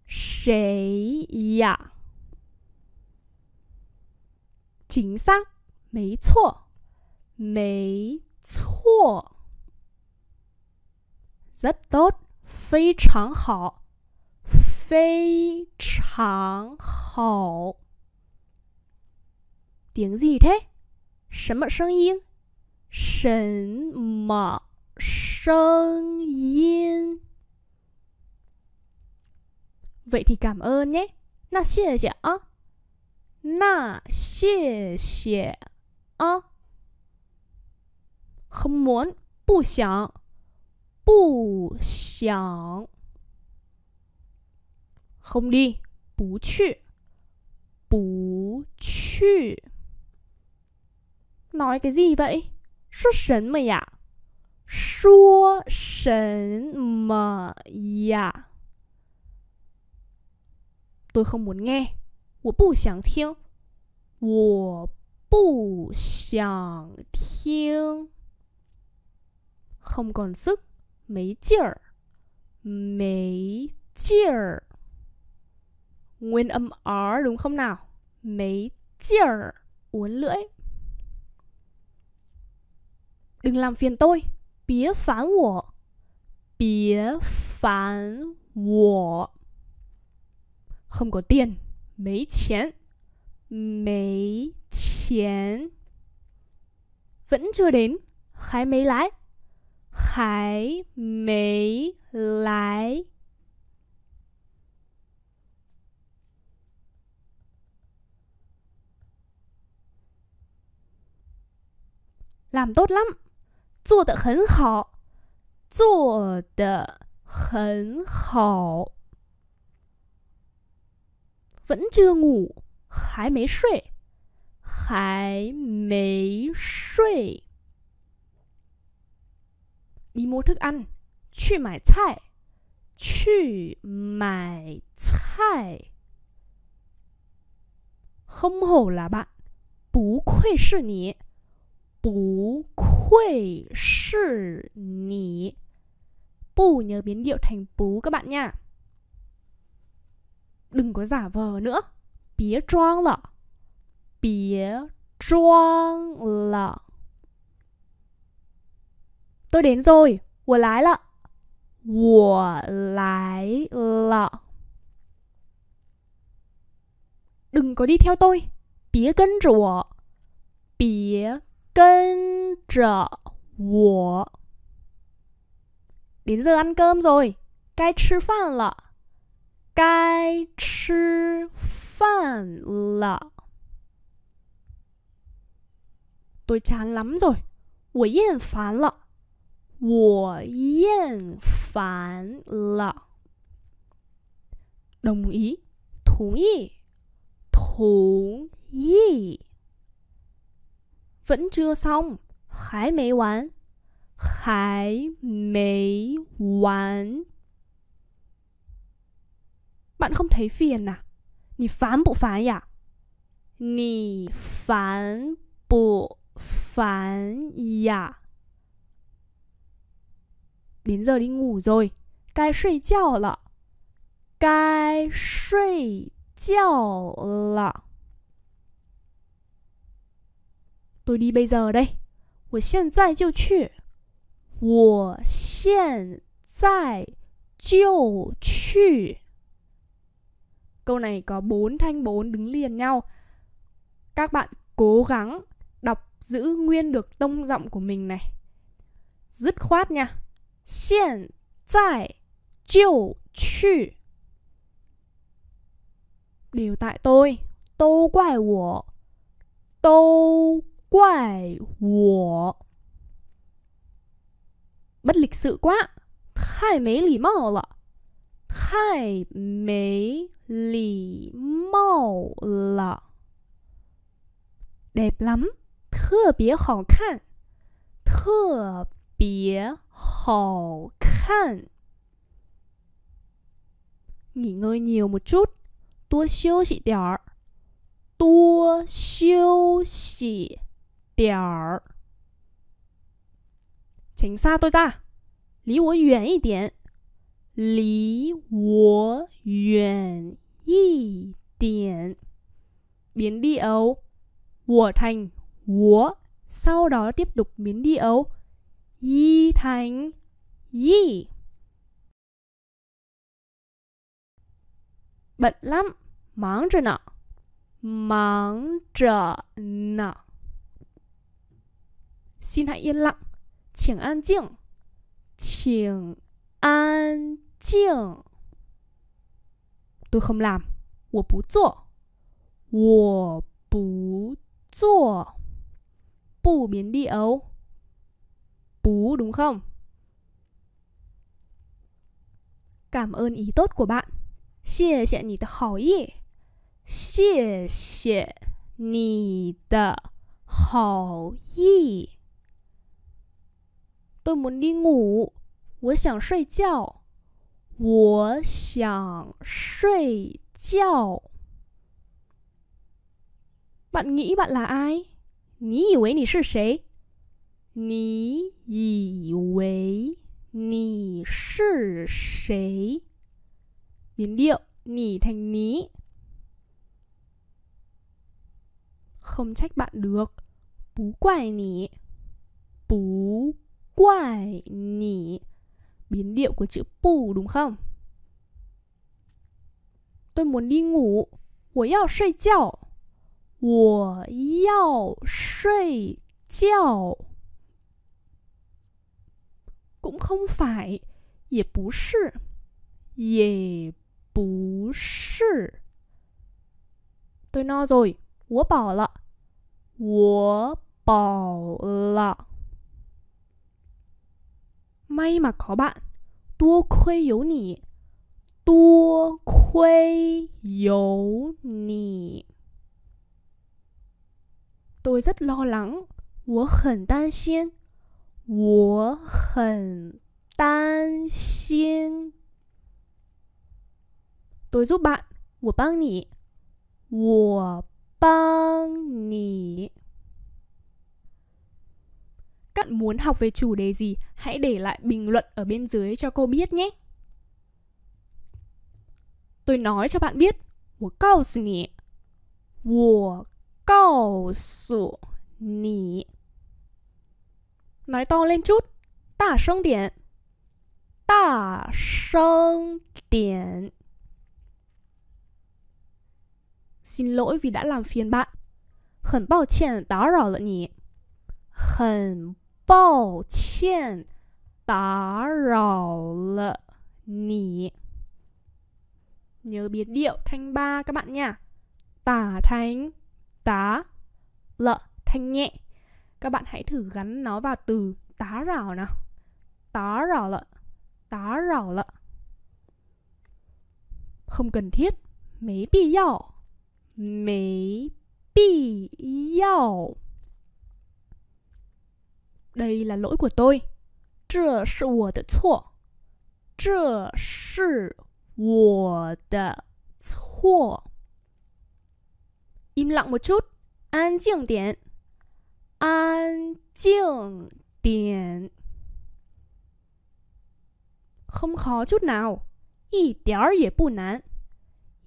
谁呀、啊？chính dạ. xác, 没错，没错。rất tốt, 非常好。非常好，点字一听，什么声音？什么声音？为你感恩呢？那谢谢啊，那谢谢啊，很 h 不想，不想。không đi bú chữ bú chữ nói cái gì vậy xuất sấn mà dạ à? Xua sấn mà dạ à? Tôi không muốn nghe 我不想听我不想听 Không còn sức Mấy 劲儿 Mấy 劲儿 nguyên âm R đúng không nào? Mấy chìa uốn lưỡi. Đừng làm phiền tôi. Bía phán wǒ. Bía phán wǒ. Không có tiền. Mấy chén. Mấy chén. Vẫn chưa đến. Khái mấy lái. Khái mấy lái. 那么多，啷做得很好，做得很好。文娟，我还没睡，还没睡。李模特安，去买菜，去买菜。很好，喇叭，不愧是你。不愧是你 Bù nhớ biến điệu thành bú các bạn nha Đừng có giả vờ nữa Bía trang lọ Bía trang lọ Tôi đến rồi Wo lái lọ Wo lái lọ Đừng có đi theo tôi Bía gân rùa Bía Cân trở wo Đến giờ ăn cơm rồi Cái chứ phàn lạ Cái chứ phàn lạ Tôi chán lắm rồi đồng ý, 同意，同意。vẫn chưa xong hái mấy quán hái mấy quán bạn không thấy phiền à Nì phán bộ phán à Nì phán bộ phán à Đến giờ đi ngủ rồi Cái suy chào lọ Cái suy chào lọ tôi đi bây giờ đây. câu này có bốn thanh bốn đứng liền nhau. Các bạn cố gắng đọc giữ nguyên được tông giọng của mình này. Dứt khoát nha. 现在就去。tại Điều tại tôi. Tô quài của. Tô Quài wo Bất lịch sự quá Thai Đẹp lắm Thơ Nghỉ ngơi nhiều một chút Tua 点儿。请 xa tôi ra，离我远一点，离我远一点。Biến đi ấu, của thành của, sau đó tiếp tục biến đi ấu, y thành y. Bận lắm, máng rồi nọ, máng trở nọ xin hãy yên lặng. Chỉnh an chỉnh. Chỉnh an chỉnh. Tôi không làm. 我不做。我不做。不 biến đi ấu. Bú đúng không? Cảm ơn ý tốt của bạn. 谢谢你的好意。谢谢你的好意。tôi muốn đi ngủ. 我想睡觉。我想睡觉。Bạn nghĩ bạn là ai? 你以为你是谁？你以为你是谁？biến điệu nhỉ thành ní. Không trách bạn được. Bú quài nhỉ. Bú biến điệu của chữ bù đúng không? Tôi muốn đi ngủ. 我要睡觉我要睡觉 cũng không phải, 也不是也不是. Tôi no rồi, 我饱了我饱了 may mà có bạn tua khuê yếu nỉ tua khuê yếu nỉ tôi rất lo lắng 我很担心我很担心 tôi giúp bạn 我帮你我帮你 các muốn học về chủ đề gì, hãy để lại bình luận ở bên dưới cho cô biết nhé. Tôi nói cho bạn biết, nói to lên chút, xin lỗi vì đã làm phiền bạn. 很抱歉打扰了你。很抱歉，打扰了你。Nhớ biến điệu thanh ba các bạn nha. Tả thành tá lợ thanh nhẹ. Các bạn hãy thử gắn nó vào từ tá rào nào. Tá rào lợ, tá rào lợ. Không cần thiết, mấy bị yào, mấy bị yào. Đây là lỗi của tôi. 这是我的错。这是我的错。Im lặng một chút. An 静点. An 静点. Không khó chút nào. 一点儿也不难。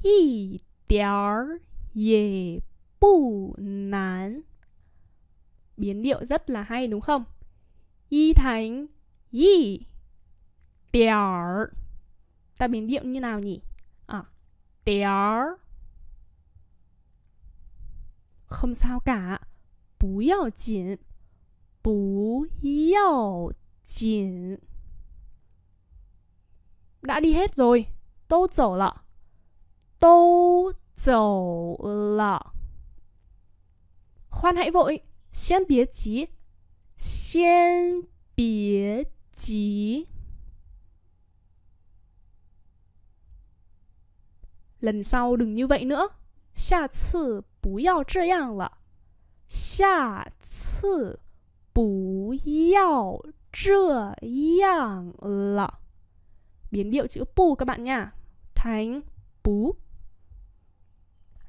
一点儿也不难。Biến điệu rất là hay đúng không? y thành y tiểu ta biến điệu như nào nhỉ à tiểu không sao cả bú yào 紧 bú yào 紧 đã đi hết rồi tô dầu lọ tô dầu lọ khoan hãy vội xem bía chí 先别急. Lần sau đừng như vậy nữa. 下次不要这样了。下次不要这样了。Biến điệu chữ pu các bạn nha. Thành bú.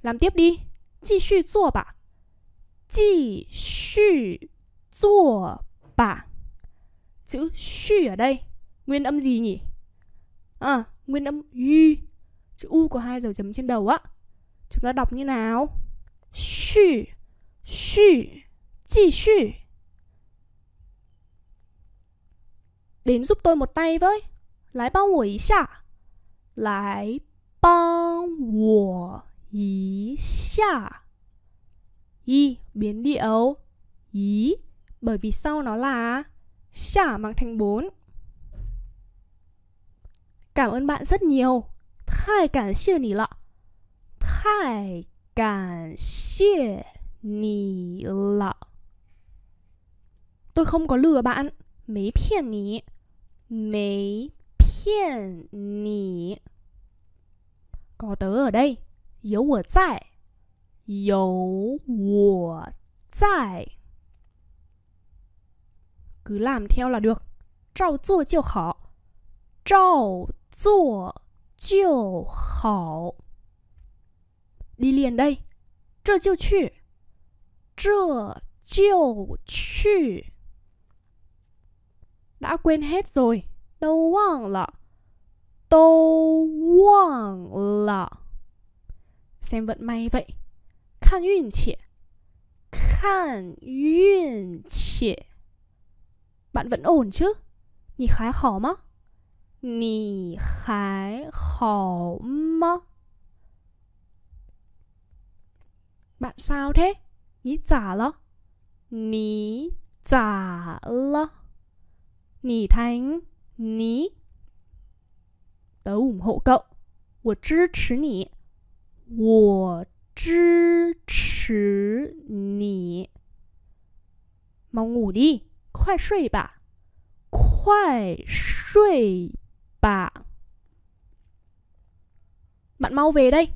Làm tiếp đi. 继续做吧。继续 Rùa bả Chữ xu ở đây Nguyên âm gì nhỉ? À, nguyên âm y Chữ u có hai dấu chấm trên đầu á Chúng ta đọc như nào? Xu Xu Chỉ xu Đến giúp tôi một tay với Lái bao ngủ ý xả Lái bao ngủ ý xả Y biến đi điệu Ý bởi vì sau nó là xả bằng thành 4. Cảm ơn bạn rất nhiều. Thái cảm xie nì lạ. Thái cảm xie nì lạ. Tôi không có lừa bạn. Mấy phiền nì. Mấy phiền nì. Có tớ ở đây. Yếu ở tại. Yếu ở tại cứ làm theo là được. Trao zuo jiu hao. Trao zuo jiu hao. Đi liền đây. Trơ jiu chu. Trơ jiu chu. Đã quên hết rồi. Đâu wang lạ. Đâu wang lạ. Xem vận may vậy. Khan yun chie. Khan yun chie. Bạn vẫn ổn chứ? Nì khái khó mơ? Nì khái khó mơ? Bạn sao thế? Nì giả lơ? Nì giả lơ? Nì thành ní Tớ ủng hộ cậu 我支持你我支持你 Mau ngủ đi 快睡吧，快睡吧。Bạn mau về đây.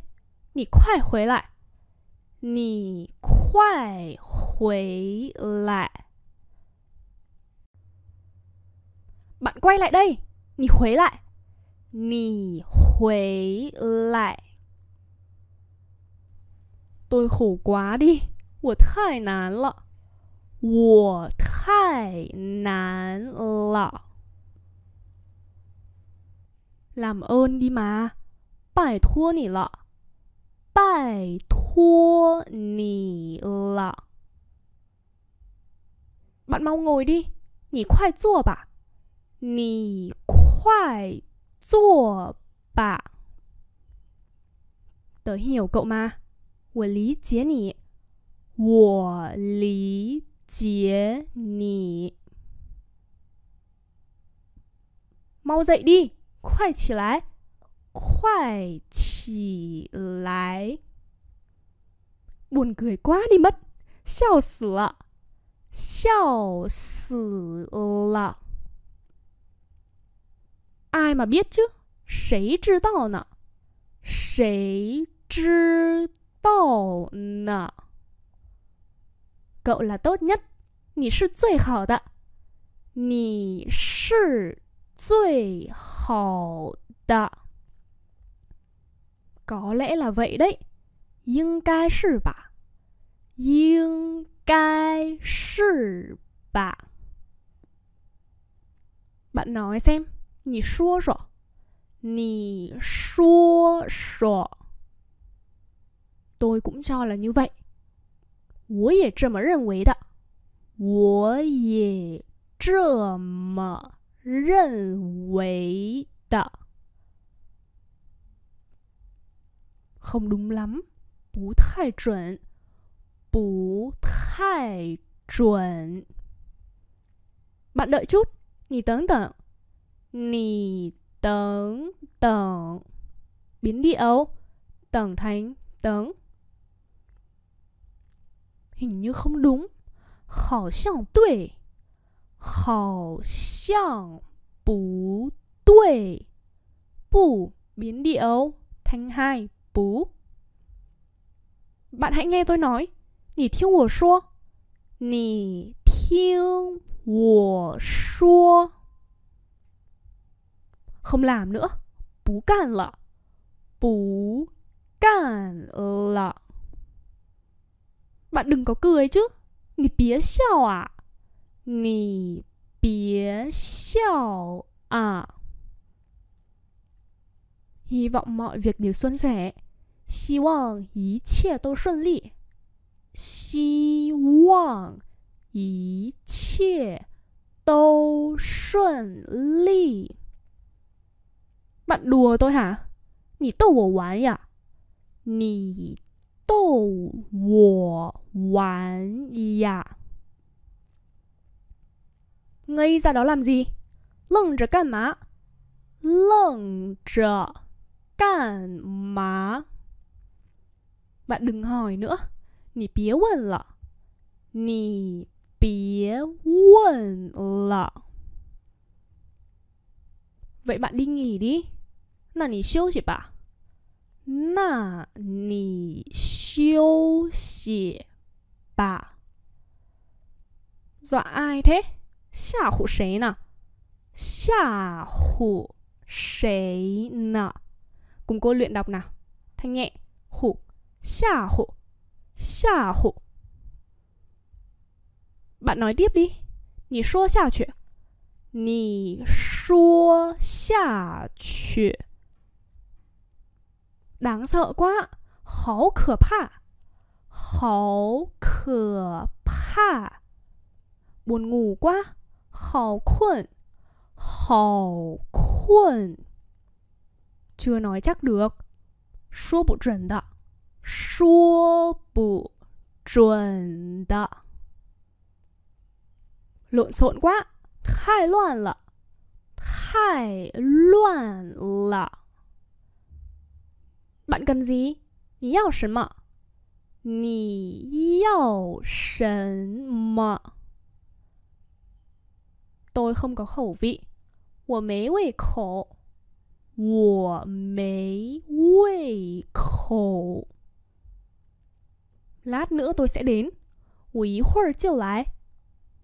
Bạn quay lại đây. Nì lại. Tôi khổ quá đi, 我太难了.我太难了。Làm ơn đi mà. Bài thua nỉ lọ. Bài thua nỉ lọ. Bạn mau ngồi đi. Nỉ khoai chua bà. Nỉ khoai chua bà. Tớ hiểu cậu mà. 我理解你。我理姐，你，猫 dậy đi，快起来，快起来，buồn cười quá đi mất，笑死了，笑死了，ai mà biết chứ，谁知道呢，谁知道呢？Cậu là tốt nhất. Nì sư zuì hào đà. Nì sư zuì hào đà. Có lẽ là vậy đấy. Nhưng cai sư bà. Nhưng cai sư bà. Bạn nói xem. Nì xua rồi. 你说说。Tôi cũng cho là như vậy. 我也这么认为的，我也这么认为的。Không đúng lắm，不太准，不太准。Bạn đợi chút，你等等，你等等。biến đi đâu，等等，等等。hình như không đúng. Hảo xiang tuệ. Hảo xiang bú tuệ. Bù biến điệu thanh hai bú. Bạn hãy nghe tôi nói. Nì thiêu wǒ shuo. Nì thiêu wǒ shuo. Không làm nữa. Bú cản lợ. Bú cản lợ. Bạn đừng có cười chứ Nì bía xiao à Nì bía xiao à Hy vọng mọi việc đều suôn sẻ Hy vọng ý chia tô xuân lị Hy vọng ý chia tô xuân lị Bạn đùa tôi hả? Nì tô wo wán à? Nì 逗我玩呀. Ngây ra đó làm gì? Lâng trờ càn má? Lâng trờ càn má? Bạn đừng hỏi nữa. Nì bía quần lọ. Nì bía quần lọ. Vậy bạn đi nghỉ đi. Nà nì siêu chỉ bà. Nà nì siêu. 休息吧。Dọa ai thế? Xả hủ sấy nè. Xả Cùng cô luyện đọc nào. Thanh nhẹ. Hủ. Xả hủ. Xả hủ. Bạn nói tiếp đi. Nì xua xả chuyện. Nì xua xả chuyện. Đáng sợ quá. 好可怕，好可怕。buồn ngủ quá, chưa nói chắc được, chuẩn chuẩn lộn xộn quá, loạn loạn bạn cần gì? 你要什么？你要什么？Tôi không có khẩu vị. 我没胃口。我没胃口。Lát nữa tôi sẽ đến. 我一会儿就来。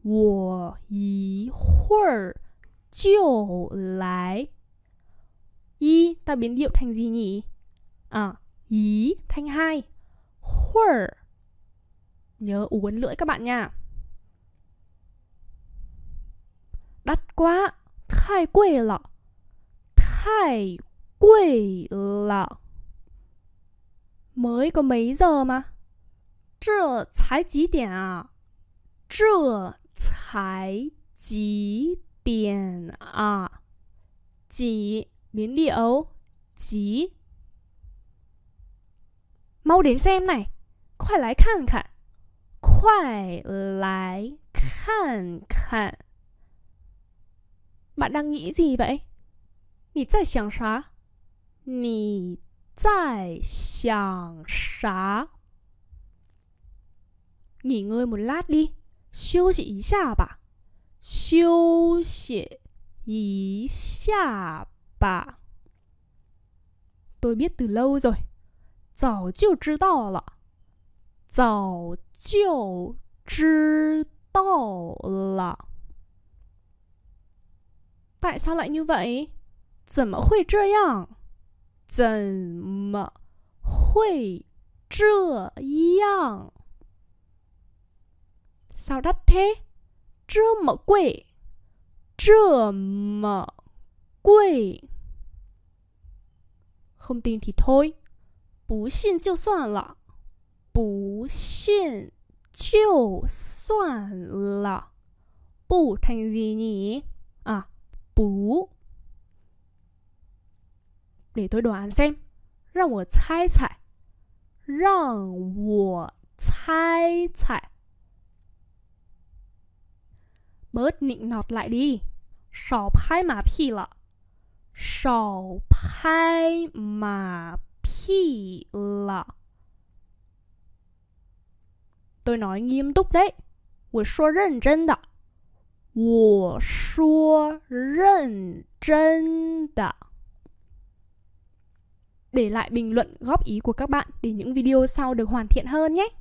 我一会儿就来。一，ta biến điệu thành gì nhỉ? À, ý thanh hai Huer Nhớ uốn lưỡi các bạn nha Đắt quá Thai quê lọ Thai quê lọ Mới có mấy giờ mà Trưa thái chỉ điểm à Trưa thái chỉ điểm à Chỉ miếng đi ấu Chỉ mau đến xem này. Khoai lái khăn khăn. Khoai lái khăn khăn. Bạn đang nghĩ gì vậy? Nì tại xiang xá? Nì tại xiang xá? Nghỉ ngơi một lát đi. Siêu xỉ ý xà bà. Siêu xỉ ý xà bà. Tôi biết từ lâu rồi. 早就知道了，早就知道了。Tại sao lại như vậy? 怎么会这样？怎么会这样？Sao đắt thế? Chưa mở quỷ. Chưa mở quỷ. Không tin thì thôi. 不信就算了，不信就算了，不听你啊，不，你读读先，让我猜猜，让我猜猜，别腻闹来，少拍马屁了，少拍马。là tôi nói nghiêm túc đấy. để lại bình luận góp ý của các bạn để những video sau được hoàn thiện hơn nhé.